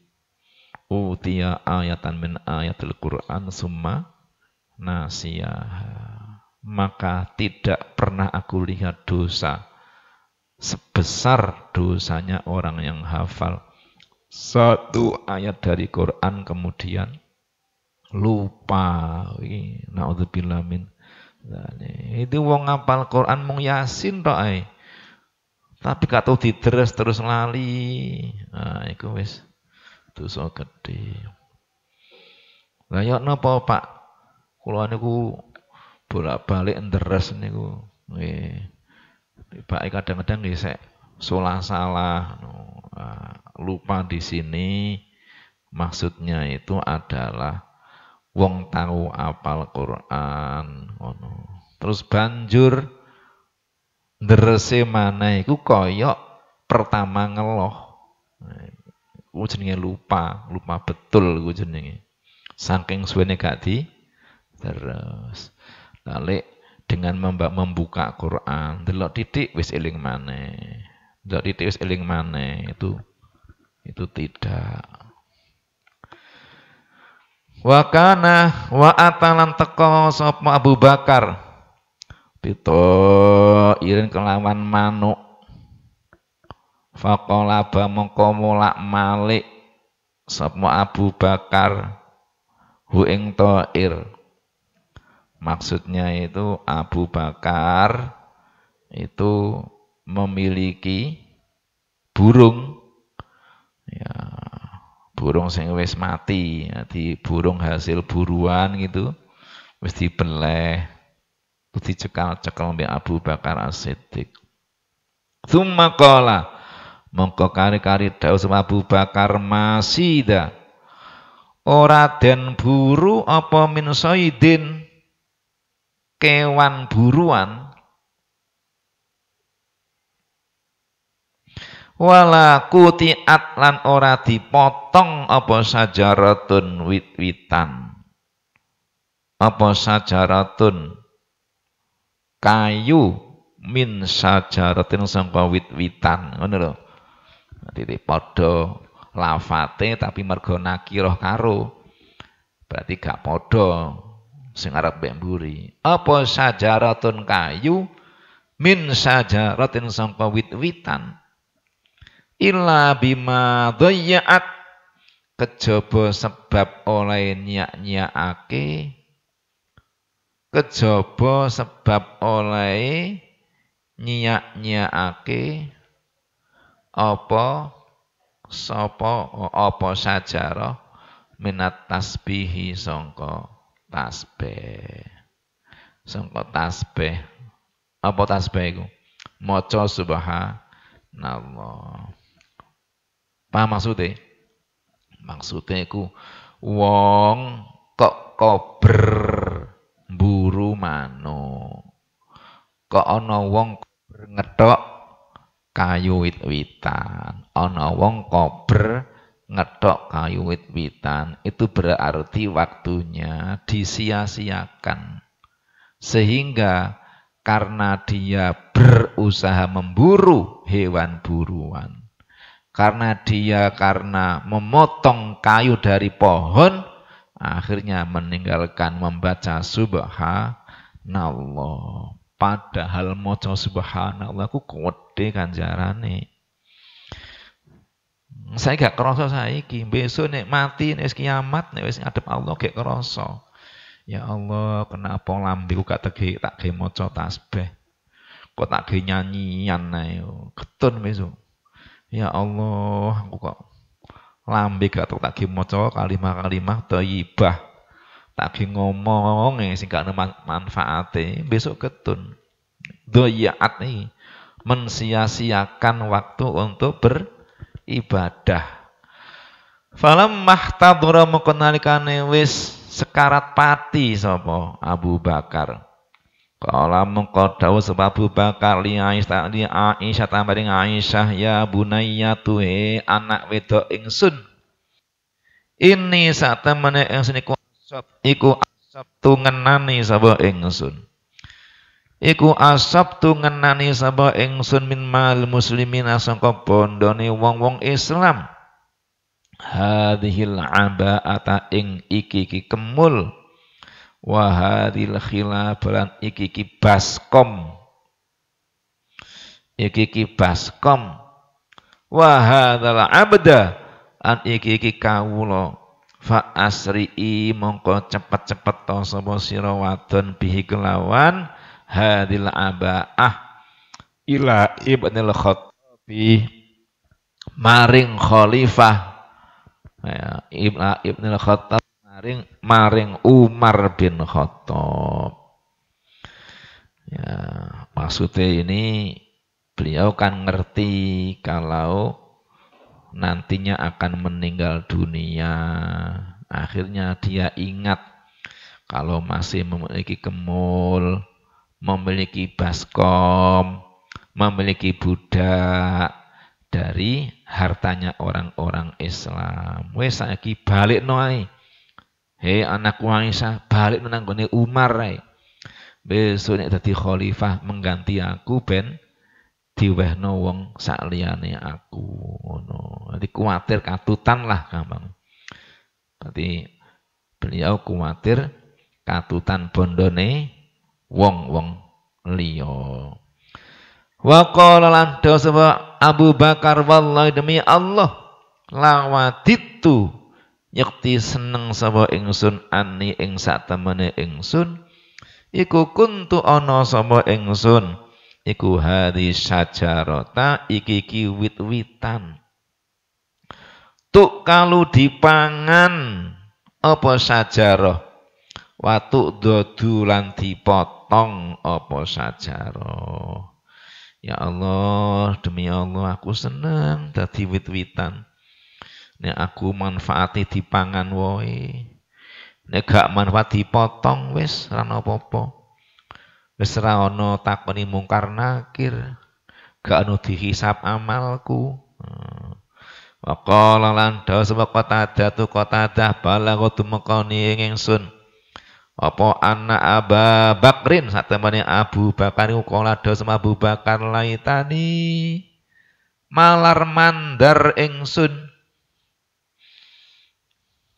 utia ayatan min ayatil Quran summa nasiyah. Maka tidak pernah aku lihat dosa sebesar dosanya orang yang hafal satu ayat dari Quran kemudian lupa naudzubillah min itu wong ngapal Quran mung Yasin tok ae tapi gak tau didres terus lali nah iku wis dosa gedhe lah yo ya napa Pak kula niku bolak-balik ndres niku nggih Pak kadang-kadang nggih sek salah salah lupa di sini maksudnya itu adalah wong tahu apal Quran ngono. Terus banjur ndrese maneh iku koyok pertama ngeloh. Ku jenenge lupa, lupa betul ku jenenge. Saking suwene gak di terus. lali dengan membuka Quran, delok titik wis eling maneh. Delok titik wis eling maneh itu itu tidak Wa kana wa atalan teko sapa Abu Bakar. Pito irin kelawan manuk. Faqala ba mongko mulak malik sapa Abu Bakar hu ing ta'ir Maksudnya itu Abu Bakar itu memiliki burung ya burung sing wis mati, ya, di burung hasil buruan gitu, wis dibeleh, terus cekal-cekal mbek Abu Bakar As-Siddiq. Tsumma qala, mongko kari-kari dawuh sama Abu Bakar masida. Ora den buru apa min saidin kewan buruan wala kutiat lan ora dipotong apa sajaratun wit-witan apa sajaratun kayu min sajaratin sangka wit-witan ngono lho dadi padha lafate tapi mergo nakirah karo berarti gak padha sing arep mbek mburi apa sajaratun kayu min sajaratin sangka wit-witan illa bima dhayyat kejaba sebab oleh nyak-nyakake kejaba sebab oleh nyak-nyakake apa sapa oh, apa sajarah minat tasbihi sangka tasbih sangka tasbih apa tasbih iku maca subhanallah Paham maksudnya? Maksudnya iku wong kok kober buru mano. Kok ono wong ngethok kayu wit-witan. ono wong kober ngedok kayu wit-witan itu berarti waktunya disia-siakan sehingga karena dia berusaha memburu hewan buruan karena dia karena memotong kayu dari pohon, akhirnya meninggalkan membaca subhanallah. Padahal moco subhanallah ku kode kanjarane. Saya gak kerasa iki besok nih mati nih nek kiamat nih wis ngadep Allah gak kerasa. Ya Allah, kenapa lambiku gak tegi tak ge maca tasbih. Kok tak ge nyanyian Ketun besok. Ya Allah, aku kok lambe gak tau tak maca kalimah-kalimah thayyibah. Tak ngomong e sing gak ada manfaate, besok ketun. Dhayaat nih, mensia-siakan waktu untuk beribadah. Falam mahtadura mukunalikane wis sekarat pati sopo Abu Bakar. Kalau mengko dawuh sebab Abu Bakar li Aisyah li Aisyah tambahin Aisyah ya Bunaya tuhe anak wedok ingsun. Ini satemene ingsun iku asab iku asap tu ngenani sapa ingsun. Iku asap tu ngenani sapa ingsun min mal muslimin sangka bondone wong-wong Islam. Hadhil ata ing iki ki kemul. Wahari hadhil iki iki baskom iki iki baskom wa abda an iki iki kawulo fa asri'i mongko cepat cepat to sapa sira wadon bihi kelawan hadil abaah ila ibnil khattabi maring khalifah ya ibn ibnil khattab maring maring Umar bin Khattab. Ya, maksudnya ini beliau kan ngerti kalau nantinya akan meninggal dunia. Akhirnya dia ingat kalau masih memiliki kemul, memiliki baskom, memiliki budak dari hartanya orang-orang Islam. Wes lagi balik noai. Hei anak Waisa, balik menanggungnya Umar ae. Besok ini jadi khalifah mengganti aku ben diwehno wong sakliyane aku no. Jadi khawatir katutan lah gampang. Berarti beliau khawatir katutan bondone wong-wong liyo. Wa qala sebab Abu Bakar wallahi demi Allah lawaditu yakti seneng sapa ingsun ani ing satemene ingsun iku kuntu ana sapa ingsun iku hari sajarota iki iki wit-witan tuk kalu dipangan apa sajarah watu dodu lan dipotong apa sajarah Ya Allah, demi Allah aku seneng dadi wit-witan. Nek aku manfaati dipangan woi. Nek gak manfaat dipotong wis rana popo. Wis rana takoni mungkar nakir. Gak anu dihisap amalku. Hmm. Wa sebab kota dawa kota dah bala qatada tu tumekani ing sun. Apa anak Aba Bakrin satemene Abu Bakar iku kala dawa sama Abu Bakar laitani malar mandar engsun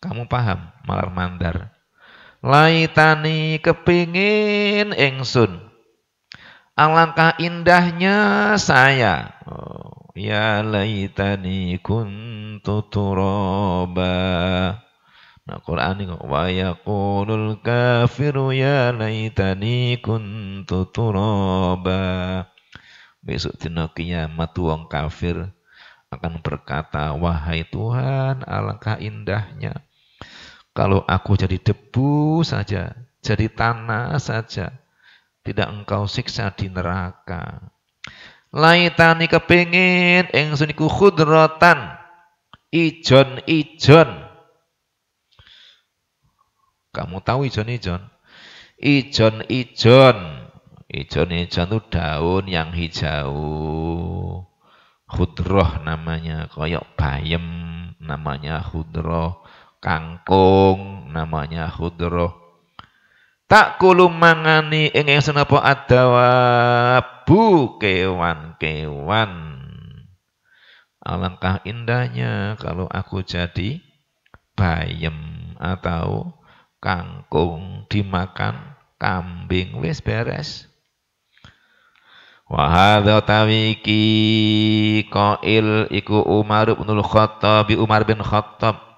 kamu paham malar mandar. Laitani kepingin engsun. Alangkah indahnya saya. Oh, ya laitani kuntu turoba Nah Quran ini wa yaqulul kafiru ya laitani kuntu turoba Besok dina kiamat wong kafir akan berkata, "Wahai Tuhan, alangkah indahnya kalau aku jadi debu saja, jadi tanah saja, tidak engkau siksa di neraka. Laitani kepingin engsuniku khudrotan, ijon-ijon. Kamu tahu ijon-ijon? Ijon-ijon. Ijon-ijon itu daun yang hijau. Khudroh namanya, koyok bayem namanya khudroh kangkung namanya khudroh takulu mangani ing senapa ada adawabu kewan-kewan alangkah indahnya kalau aku jadi bayem atau kangkung dimakan kambing wis beres Wa hadza tawiki qail iku Umar bin Khattab Umar bin Khattab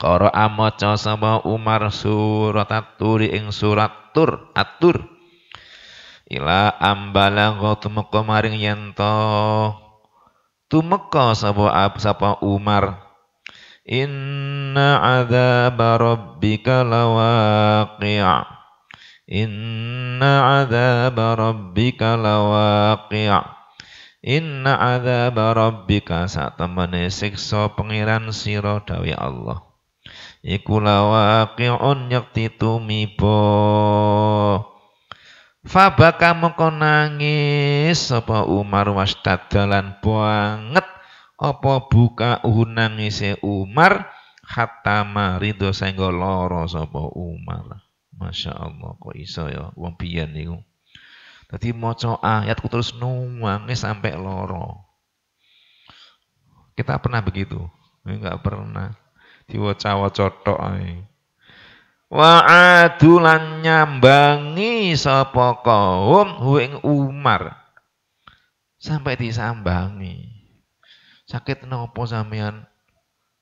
Koro amo sapa Umar surat aturi ing surat Tur atur tur Ila ambalagha tumeka maring yento to sabo ab sapa Umar Inna adzaba rabbika lawaqi' Inna adzaba rabbika lawaqi' Inna adzaba rabbika satemene siksa pengiran sira dawi Allah iku lawaqi'un yakti tumiba Fabaka moko nangis sapa Umar wastadalan banget apa buka nangise Umar hatta marido sanggo lara sapa Umar Masya Allah kok iso ya wong biyen niku Dadi maca ayat ku terus nangis sampai loro, Kita pernah begitu? Enggak pernah diwaca-waca tok ae wa bangi nyambangi sapa kaum huing Umar sampai disambangi sakit nopo sampean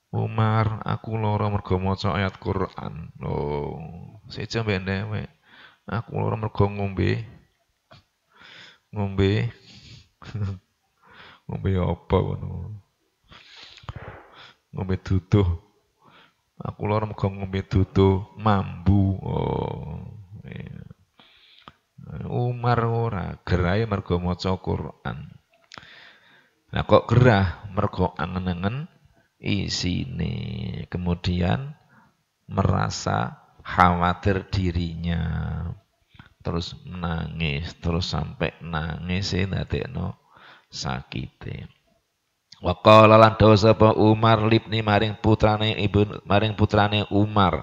Umar aku lara mergo maca ayat Quran lho sejam mbek dewek aku lara mergo ngombe ngombe ngombe apa ngono ngombe duduh Aku lor muga ngombe dudu mambu. Oh. Iya. Umar ora gerai mergo maca Quran. Nah kok gerah mergo angen-angen isine. Kemudian merasa khawatir dirinya. Terus nangis, terus sampai nangis e no sakite. Wakala lan dawuh sapa Umar libni maring putrane Ibnu maring putrane Umar.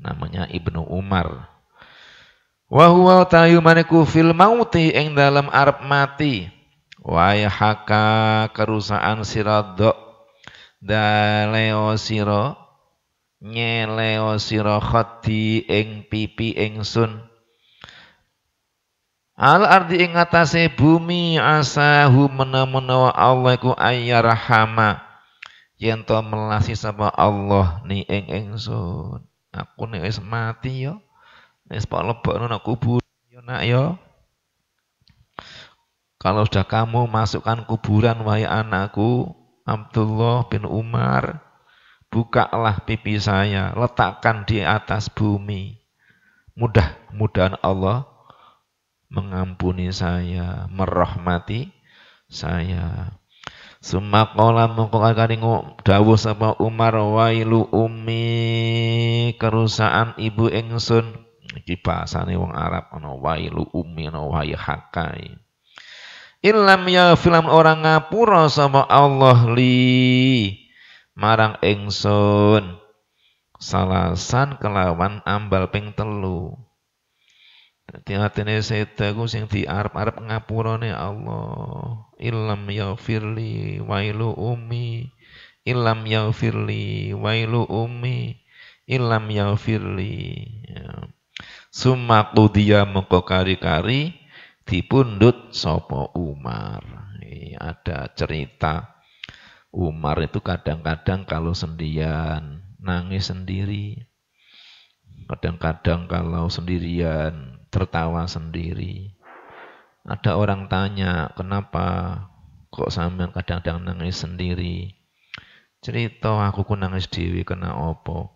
Namanya Ibnu Umar. Wa huwa maniku fil mauti ing dalam arep mati. Wa kerusaan sirado daleo siro nyeleo siro khati ing pipi eng sun Al ardi ing atase bumi asahu menawa Allah ku ayyarhama yen to melasi sapa Allah ni eng ingsun. Aku nek wis mati yo. Nek pak lebokno nak kubur yo nak yo. Kalau sudah kamu masukkan kuburan wahai anakku Abdullah bin Umar, bukalah pipi saya, letakkan di atas bumi. Mudah-mudahan Allah mengampuni saya, merahmati saya. Summa qala mongko karing dawuh sapa Umar wailu ummi kerusaan ibu ingsun. Iki bahasane wong Arab ana wailu ummi ana waihakai. Ilam ya filam orang ngapura sama Allah li marang engsun Salasan kelawan ambal ping telu. Tiatene sedaku sing diarep-arep ngapurane ya Allah. ilam yaghfirli wailu ummi. ilam yaghfirli wailu ummi. ilam yaghfirli. Ya. Summa qudiya moko kari-kari dipundhut sopo Umar. Ini ada cerita Umar itu kadang-kadang kalau sendian nangis sendiri. Kadang-kadang kalau sendirian tertawa sendiri. Ada orang tanya, kenapa kok sambil kadang-kadang nangis sendiri? Cerita aku ku nangis dewi kena opo?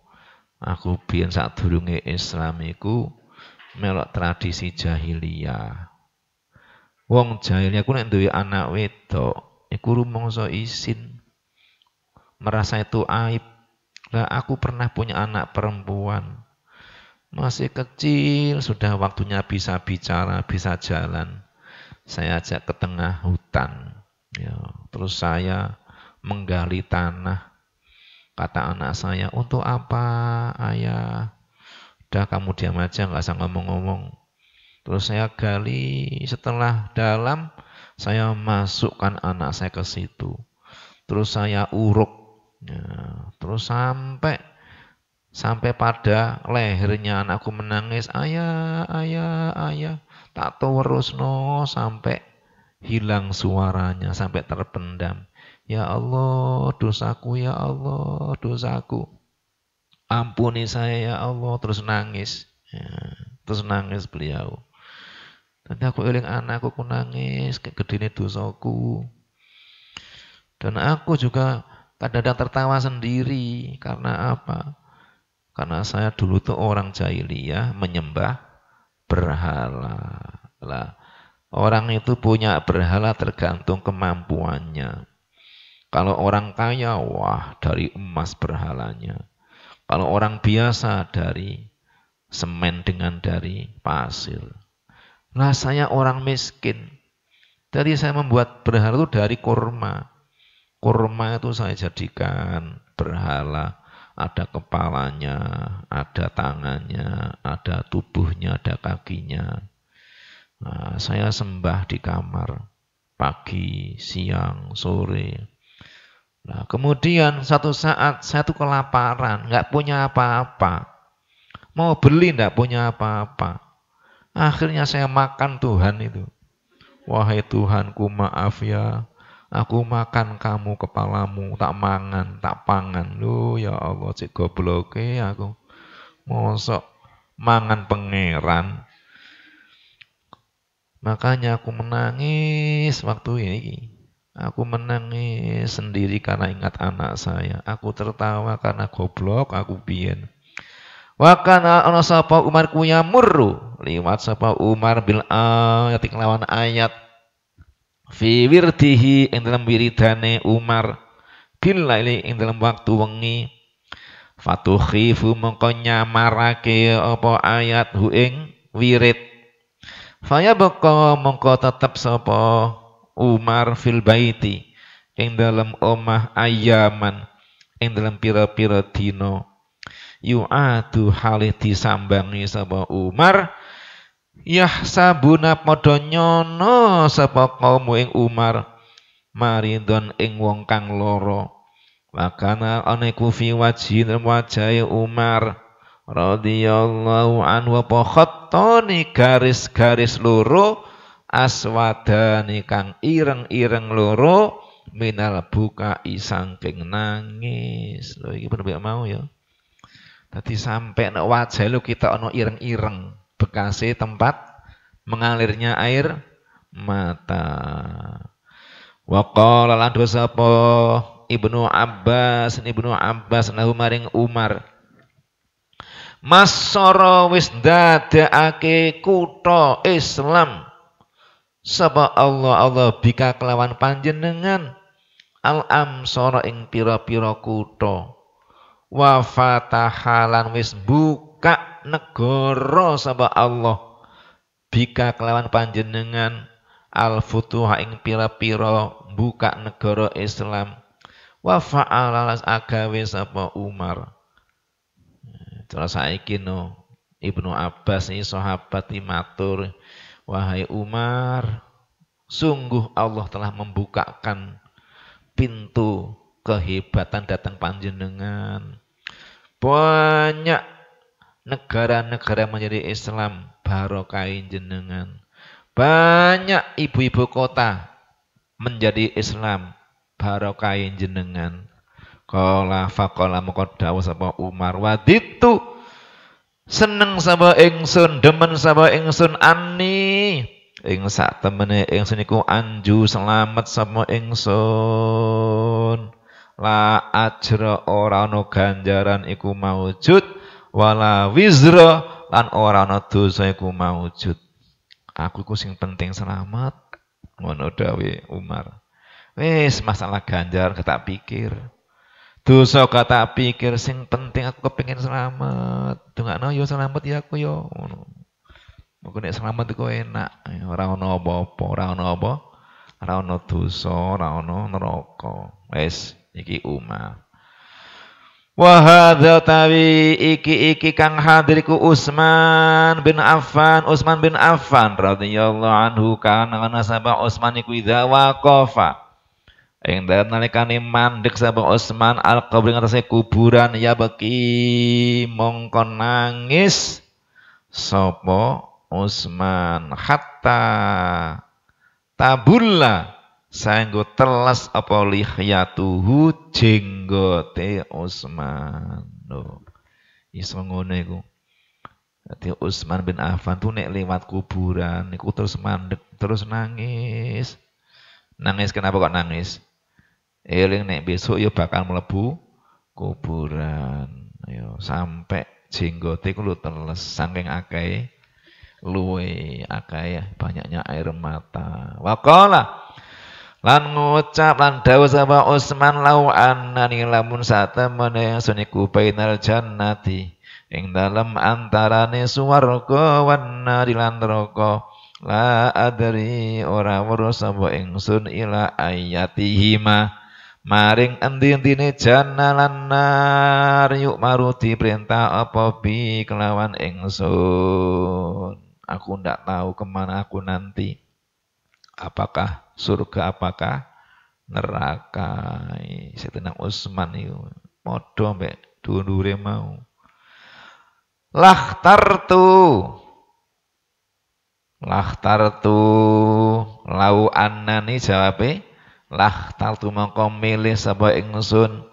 Aku biyen saat Islam Islamiku melok tradisi jahiliyah. Wong jahiliyah ku nek duwe anak wedok, iku rumangsa isin. Merasa itu aib. Lah aku pernah punya anak perempuan. Masih kecil, sudah waktunya bisa bicara, bisa jalan. Saya ajak ke tengah hutan. Ya, terus saya menggali tanah. Kata anak saya, untuk apa ayah? Udah kamu diam aja, nggak usah ngomong-ngomong. Terus saya gali setelah dalam, saya masukkan anak saya ke situ. Terus saya uruk. Ya, terus sampai sampai pada lehernya anakku menangis ayah ayah ayah tak tahu no sampai hilang suaranya sampai terpendam ya Allah dosaku ya Allah dosaku ampuni saya ya Allah terus nangis ya, terus nangis beliau nanti aku eling anakku ku nangis kegedene dosaku dan aku juga kadang-kadang tertawa sendiri karena apa karena saya dulu tuh orang jahiliyah menyembah berhala. Lah, orang itu punya berhala tergantung kemampuannya. Kalau orang kaya, wah dari emas berhalanya. Kalau orang biasa dari semen dengan dari pasir. Nah saya orang miskin. Jadi saya membuat berhala itu dari kurma. Kurma itu saya jadikan berhala ada kepalanya, ada tangannya, ada tubuhnya, ada kakinya. Nah, saya sembah di kamar pagi, siang, sore. Nah, kemudian satu saat saya tuh kelaparan, nggak punya apa-apa. Mau beli nggak punya apa-apa. Akhirnya saya makan Tuhan itu. Wahai Tuhanku maaf ya, Aku makan kamu kepalamu, tak mangan, tak pangan. Lu ya Allah, cek gobloke aku. Mosok mangan pangeran. Makanya aku menangis waktu ini. Aku menangis sendiri karena ingat anak saya. Aku tertawa karena goblok aku pian Wa kana ana sapa Umar muru liwat sapa Umar bil ayat lawan ayat fi wirdihi ing dalam wiridane Umar bil laili ing dalam waktu wengi fatukhifu mengko nyamarake apa ayat hu ing wirid faya beko mengko tetep sapa Umar fil baiti ing dalam omah ayaman ing dalam pira-pira dina yu'atu halih disambangi sapa Umar Yah sabuna padha nyono sapa kaum ing Umar maridon ing wong kang loro. Wakana ana iku fi wajhin wajahe Umar radhiyallahu anhu apa khattani garis-garis loro aswadani kang ireng-ireng loro minal buka keng nangis. Lho iki bener mau ya. Tadi sampai nek wajah lo kita ana ireng-ireng. Bekasi tempat mengalirnya air mata. Wa qala lan sapa Ibnu Abbas, Ibnu Abbas nahu maring Umar. Masoro wis dadekake kutha Islam. Sapa Allah Allah bika kelawan panjenengan al amsoro ing pira-pira kutha. Wa fatahalan wis buka negara sapa Allah bika kelawan panjenengan al futuha ing pira-pira buka negara Islam wa fa'ala agawe sapa Umar terus saiki no Ibnu Abbas ini sahabat matur wahai Umar sungguh Allah telah membukakan pintu kehebatan datang panjenengan banyak negara-negara menjadi Islam barokai jenengan. Banyak ibu-ibu kota menjadi Islam barokai jenengan. kola fakola mukodawa sapa Umar waditu seneng sapa ingsun demen sapa ingsun ani ing sak temene ingsun iku anju selamat sapa ingsun la ajra ora ana ganjaran iku maujud wala wizra lan ora ana dosa iku maujud. Aku ku sing penting selamat ngono dawe Umar. Wis masalah ganjar ketak pikir. Dosa kata pikir sing penting aku kepengin selamat. Dongakno yo selamat ya aku yo ngono. Mengko nek selamat iku enak, ora ana apa-apa, ora ana apa, ora ana dosa, ora ana neraka. Wis iki Umar. Wahadha tawi iki-iki kang hadiriku Usman bin Affan, Usman bin Affan radhiyallahu anhu ana nasaba Usman iku idza waqafa. Ing dalem nalikane mandek sapa Usman al-qabri ngatasé kuburan ya beki mongko nangis sapa Usman hatta tabulla Sanggo telas apa lihyatuhu jenggote Utsman. Loh. Iso ngono iku. Dadi Utsman bin Affan tuh nek lewat kuburan niku terus mandek, terus nangis. Nangis kenapa kok nangis? Eling nek besok ya bakal mlebu kuburan. Yuk ya, sampai jenggote ku lu teles saking akeh luwe akeh banyaknya air mata. Wakola lan ngucap lan dawuh sapa Utsman lau annani lamun satemene ingsun iku bainal jannati ing dalem antarane swarga wan nari lan neraka la adri ora weruh sapa ingsun ila ayatihima maring endi-endine janna lan nar yuk maruti perintah apa bi kelawan ingsun aku ndak tahu kemana aku nanti apakah surga apakah neraka Sayyidina Utsman itu modho mbek dulure mau lahtartu lahtartu lau annani jawabe lahtartu mongko milih sapa ingsun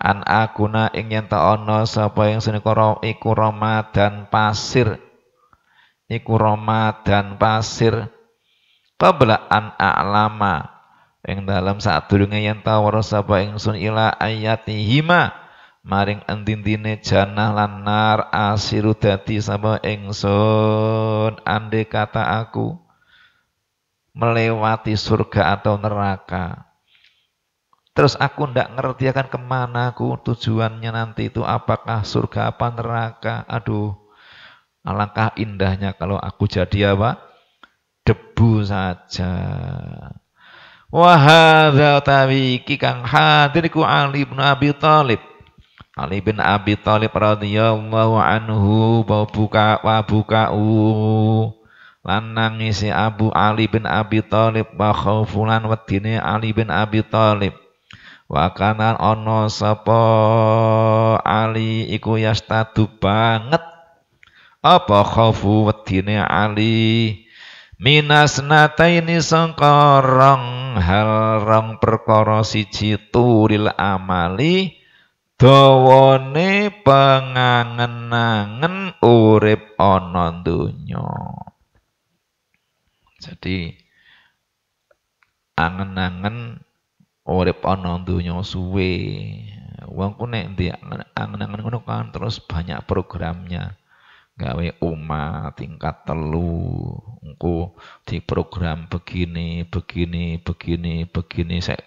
an akuna ing yen ta ana sapa ing senika iku ramadan pasir iku ramadan pasir qabla an a'lama yang dalam saat tawar yen yang sun ila ayatihima maring endindine janah lan nar asiru dadi sapa ingsun ande kata aku melewati surga atau neraka Terus aku ndak ngerti akan kemana aku tujuannya nanti itu apakah surga apa neraka. Aduh, alangkah indahnya kalau aku jadi apa? debu saja. Wahada tawi kikang kang Ali bin Abi Talib. Ali bin Abi Talib radhiyallahu anhu wa buka wa bukau lan nangisi Abu Ali bin Abi Talib wa khaufulan wedine Ali bin Abi Talib Wa ono ana sapa Ali iku yastadu banget apa Khofu wedine Ali Minas nataini sengkorong hal perkoro siji turil amali dawone pengangenangen urip onon dunyo. Jadi angenangen urip onon dunyo suwe. Wangku nek di angen kan terus banyak programnya gawe umat tingkat telu engko di program begini begini begini begini saya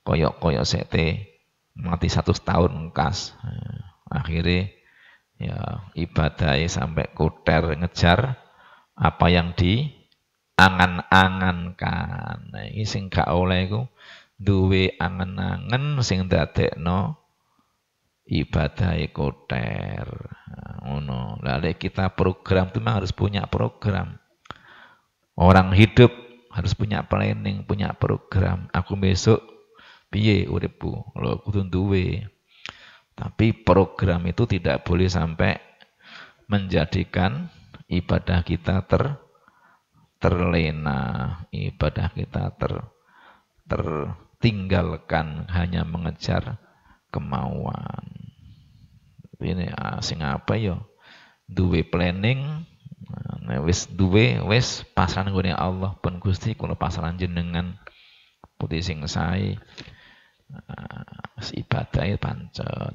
koyok koyok saya mati satu tahun engkas akhirnya ya ibadahnya sampai kuter ngejar apa yang di angan-angankan nah, ini sing gak oleh iku duwe angan-angan sing dadekno ibadah ekoter ya ngono lalu kita program itu memang harus punya program orang hidup harus punya planning punya program aku besok piye uripku lo aku tapi program itu tidak boleh sampai menjadikan ibadah kita ter terlena ibadah kita ter tertinggalkan hanya mengejar kemauan. Ini ah, sing apa yo? Duwe planning, nah, wis duwe wis pasaran gue Allah pun Gusti kula pasaran jenengan putih sing sae. Nah, ibadah itu ya pancet.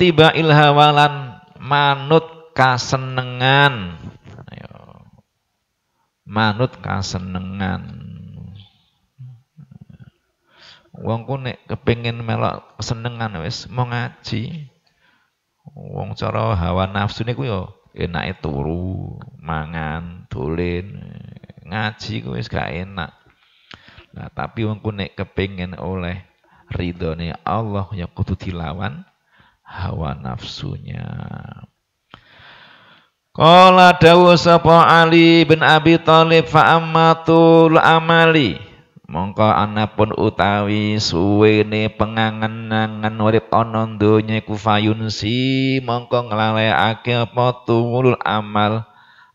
tiba ilhawalan manut kasenengan. Manut kasenengan. Wong ku nek kepengin melok kesenengan wis mau ngaji. Wong cara hawa nafsu niku yo ya enake turu, mangan, dolen. Ngaji ku wis gak enak. Nah, tapi wong ku nek kepengin oleh ridhone Allah ya kudu dilawan hawa nafsunya. Qala dawu sapa Ali bin Abi Thalib fa ammatul amali Mongko anapun utawi suwene penganganangan angen urip ana donya iku fayunsi mongko nglalekake apa tumulul amal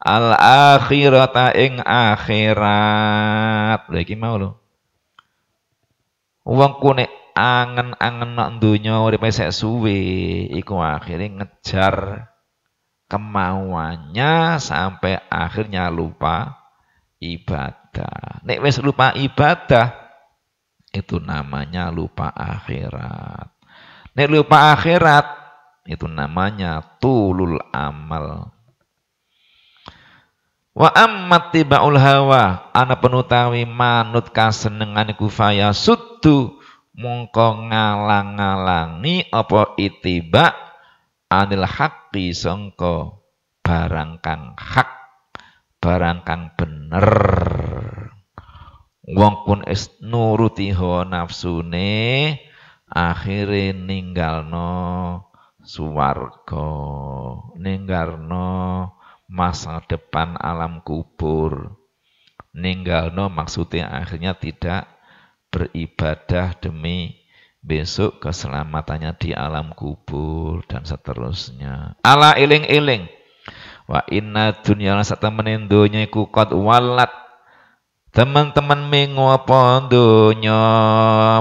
al akhirata ing akhirat. Lha iki mau lho. Wong kune angen-angen nak donya uripe sek suwe iku akhirnya ngejar kemauannya sampai akhirnya lupa ibadah ibadah. Nek wis lupa ibadah itu namanya lupa akhirat. Nek lupa akhirat itu namanya tulul amal. Wa ammat tibaul hawa ana penutawi manut kasenengan iku faya suddu mongko ngalang-alangi apa itiba anil haqqi sangka barang kang hak barang kang bener wong pun es nuruti hawa nafsune akhire ninggalno suwarga ninggalno masa depan alam kubur ninggalno maksudnya akhirnya tidak beribadah demi besok keselamatannya di alam kubur dan seterusnya. Ala iling-iling. Wa inna dunya lan donya iku qad walat teman-teman apa dunia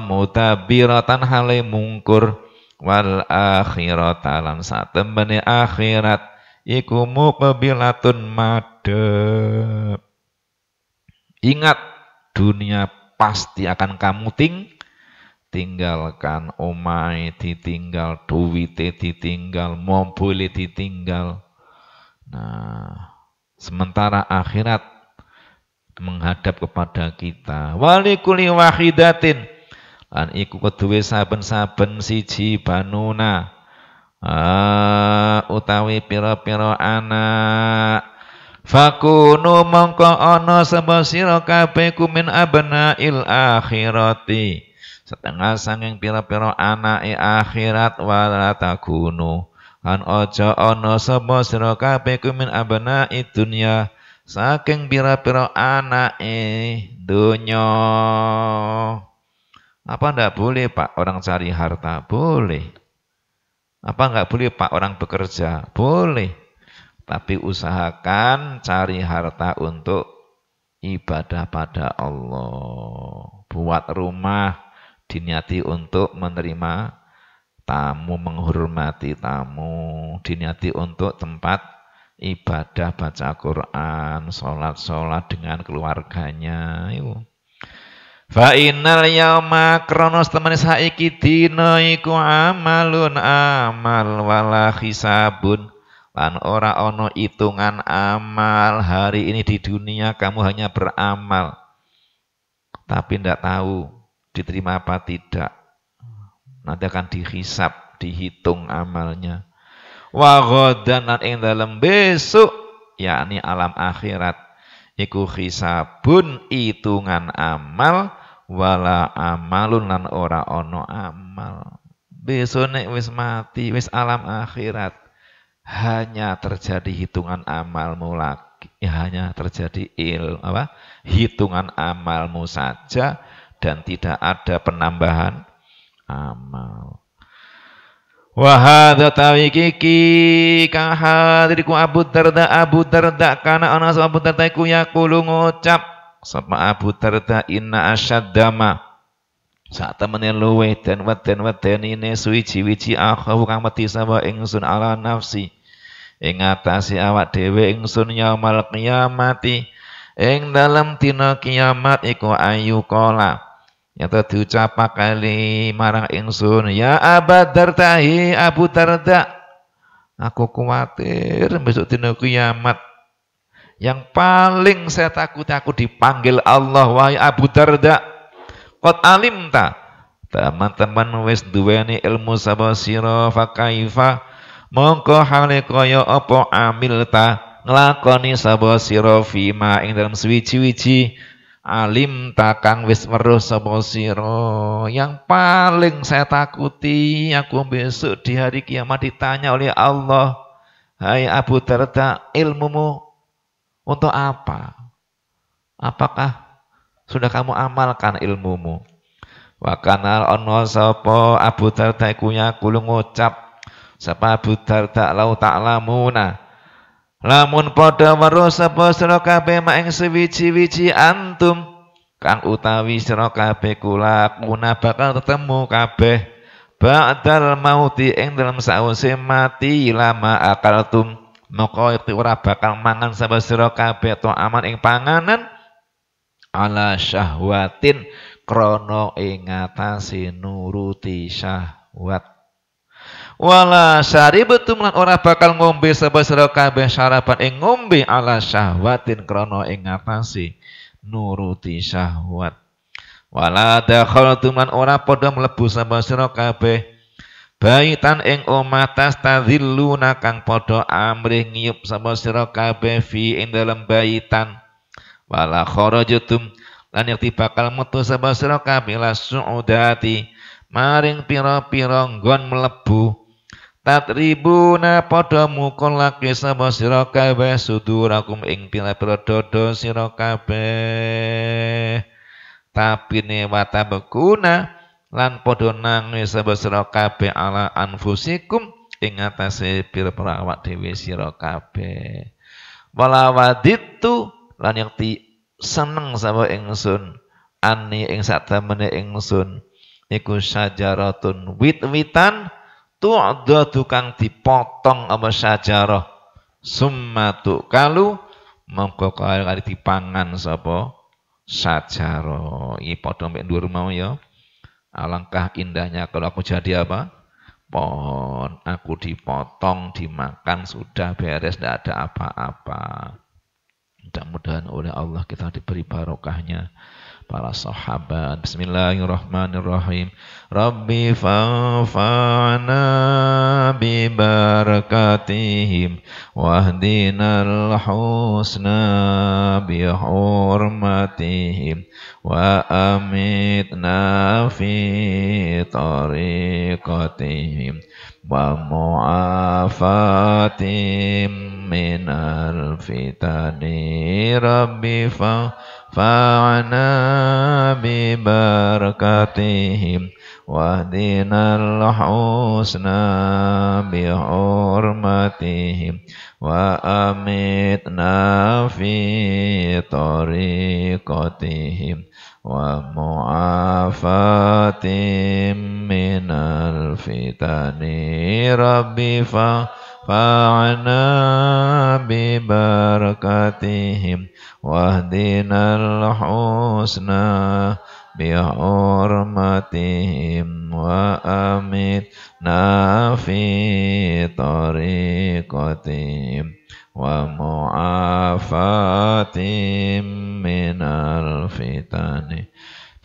mutabiratan hale mungkur wal akhirat alam saat satemene akhirat iku muqbilatun madep ingat dunia pasti akan kamu ting tinggalkan omai ditinggal duwite ditinggal mombole ditinggal nah sementara akhirat menghadap kepada kita. Walikuli wahidatin lan iku kedua saben-saben siji banuna ah, utawi piro-piro anak Fakunu mongko ono sebo siro sira min abena il akhirati setengah sanging piro anak i akhirat walata takunu lan aja ana sapa sira kabeh kumin abnai dunia saking pira-pira eh dunyo Apa enggak boleh Pak orang cari harta? Boleh. Apa nggak boleh Pak orang bekerja? Boleh. Tapi usahakan cari harta untuk ibadah pada Allah. Buat rumah diniati untuk menerima tamu, menghormati tamu, diniati untuk tempat ibadah baca Quran, sholat-sholat dengan keluarganya. Ibu. Fa innal yauma kronos temen saiki dina iku amalun amal wala hisabun lan ora ono hitungan amal hari ini di dunia kamu hanya beramal tapi ndak tahu diterima apa tidak nanti akan dihisap dihitung amalnya wa ghadan lan ing dalem besok yakni alam akhirat iku hisabun hitungan amal wala amalun lan ora ono amal besok nek wis mati wis alam akhirat hanya terjadi hitungan amalmu lagi ya, hanya terjadi il apa hitungan amalmu saja dan tidak ada penambahan amal Wa hadza tawikiki kang hadiriku Abu Darda Abu Darda kana ana Abu Darda iku yaqulu ngucap sama Abu Darda inna asyaddama Sak temene luwe dan weden wedenine suici wiji aku kang mati sapa ingsun ala nafsi. ingatasi awak dhewe ingsun yaumal kiamati Ing dalam tina kiamat iku ayu kola. Nyata diucapa kali marang ingsun, ya abad Dardahi Abu Darda. Aku khawatir besok dina kiamat. Yang paling saya takut aku dipanggil Allah wahai Abu Darda. alim alimta. Teman-teman wis duweni ilmu sabah sira fa kaifa mongko halikoyo opo amil amilta ngelakoni sabah sira fima ing dalam suwiji wici Alim takang wis weruh sapa sira yang paling saya takuti aku besok di hari kiamat ditanya oleh Allah hai Abu Darda ilmumu untuk apa apakah sudah kamu amalkan ilmumu wa kana ana sapa Abu Darda iku yakulu ngucap sapa Abu Darda lau ta'lamuna ta Lamun padha weruh sapa sira kabeh mak ing sewiji-wiji antum kang utawi sira kabeh kula kuna bakal tetemu kabeh ba'dal mauti ing dalam sause mati lama akaltum maka ora bakal mangan sapa sira kabeh to aman ing panganan ala syahwatin krono ing nuruti syahwat wala syaribatum lan ora bakal ngombe sebab sira kabeh sarapan ing ngombe ala syahwatin krana ing ngatasi nuruti syahwat wala dakhaltum lan ora padha mlebu sebab sira kabeh baitan ing omah tastadzilluna kang padha amrih ngiyup sebab sira kabeh fi ing dalem baitan wala kharajatum lan yakti bakal metu sebab sira kabeh la suudati maring pira-pira nggon mlebu Tatribuna padha mukul laki sapa sira kabeh sudurakum ing pira-pira dada Tapi kabeh. Tapine bekuna lan padha nangis sapa sira ala anfusikum ing atase pira-pira awak dhewe sira kabeh. Wala waditu lan yakti seneng sapa ingsun ani ing satemene ingsun iku sajaratun wit-witan tu'dadu kang dipotong apa sajarah summa tu'kalu mongko kali kali dipangan sapa sajarah iki padha mek dhuwur mau ya alangkah indahnya kalau aku jadi apa pohon aku dipotong dimakan sudah beres tidak ada apa-apa mudah-mudahan oleh Allah kita diberi barokahnya para sahabat. Bismillahirrahmanirrahim. Rabbi fa'fa'na bi barakatihim Wahdinal husna bi hurmatihim wa amitna fi tariqatihim wa mu'afatim minal fitani rabbi fa'fa'na فاعنا ببركتهم واهدنا الحسنى بحرمتهم وأمتنا في طريقتهم ومعافاتهم من الفتن رب فاعنا فاعنا ببركتهم واهدنا الحسنى بحرمتهم وأمتنا في طريقتهم ومعافاتهم من الفتن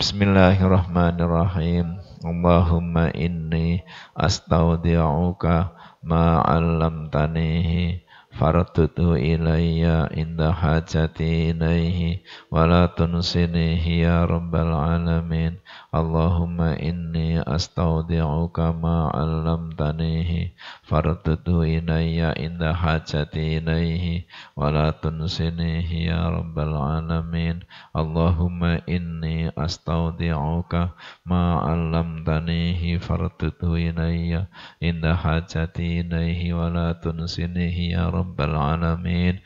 بسم الله الرحمن الرحيم اللهم إني أستودعك ma'allamtanihi faraddutu ilayya inda hajati ilaihi wa la tunsinihi ya rabbal alamin Allahumma inni astaudi'uka ma 'allamtanihi fardudhu ilayya inda hajati ilaihi wa la ya rabbal alamin Allahumma inni astaudi'uka ma 'allamtanihi fardudhu ilayya inda hajati ilaihi wa la ya rabbal alamin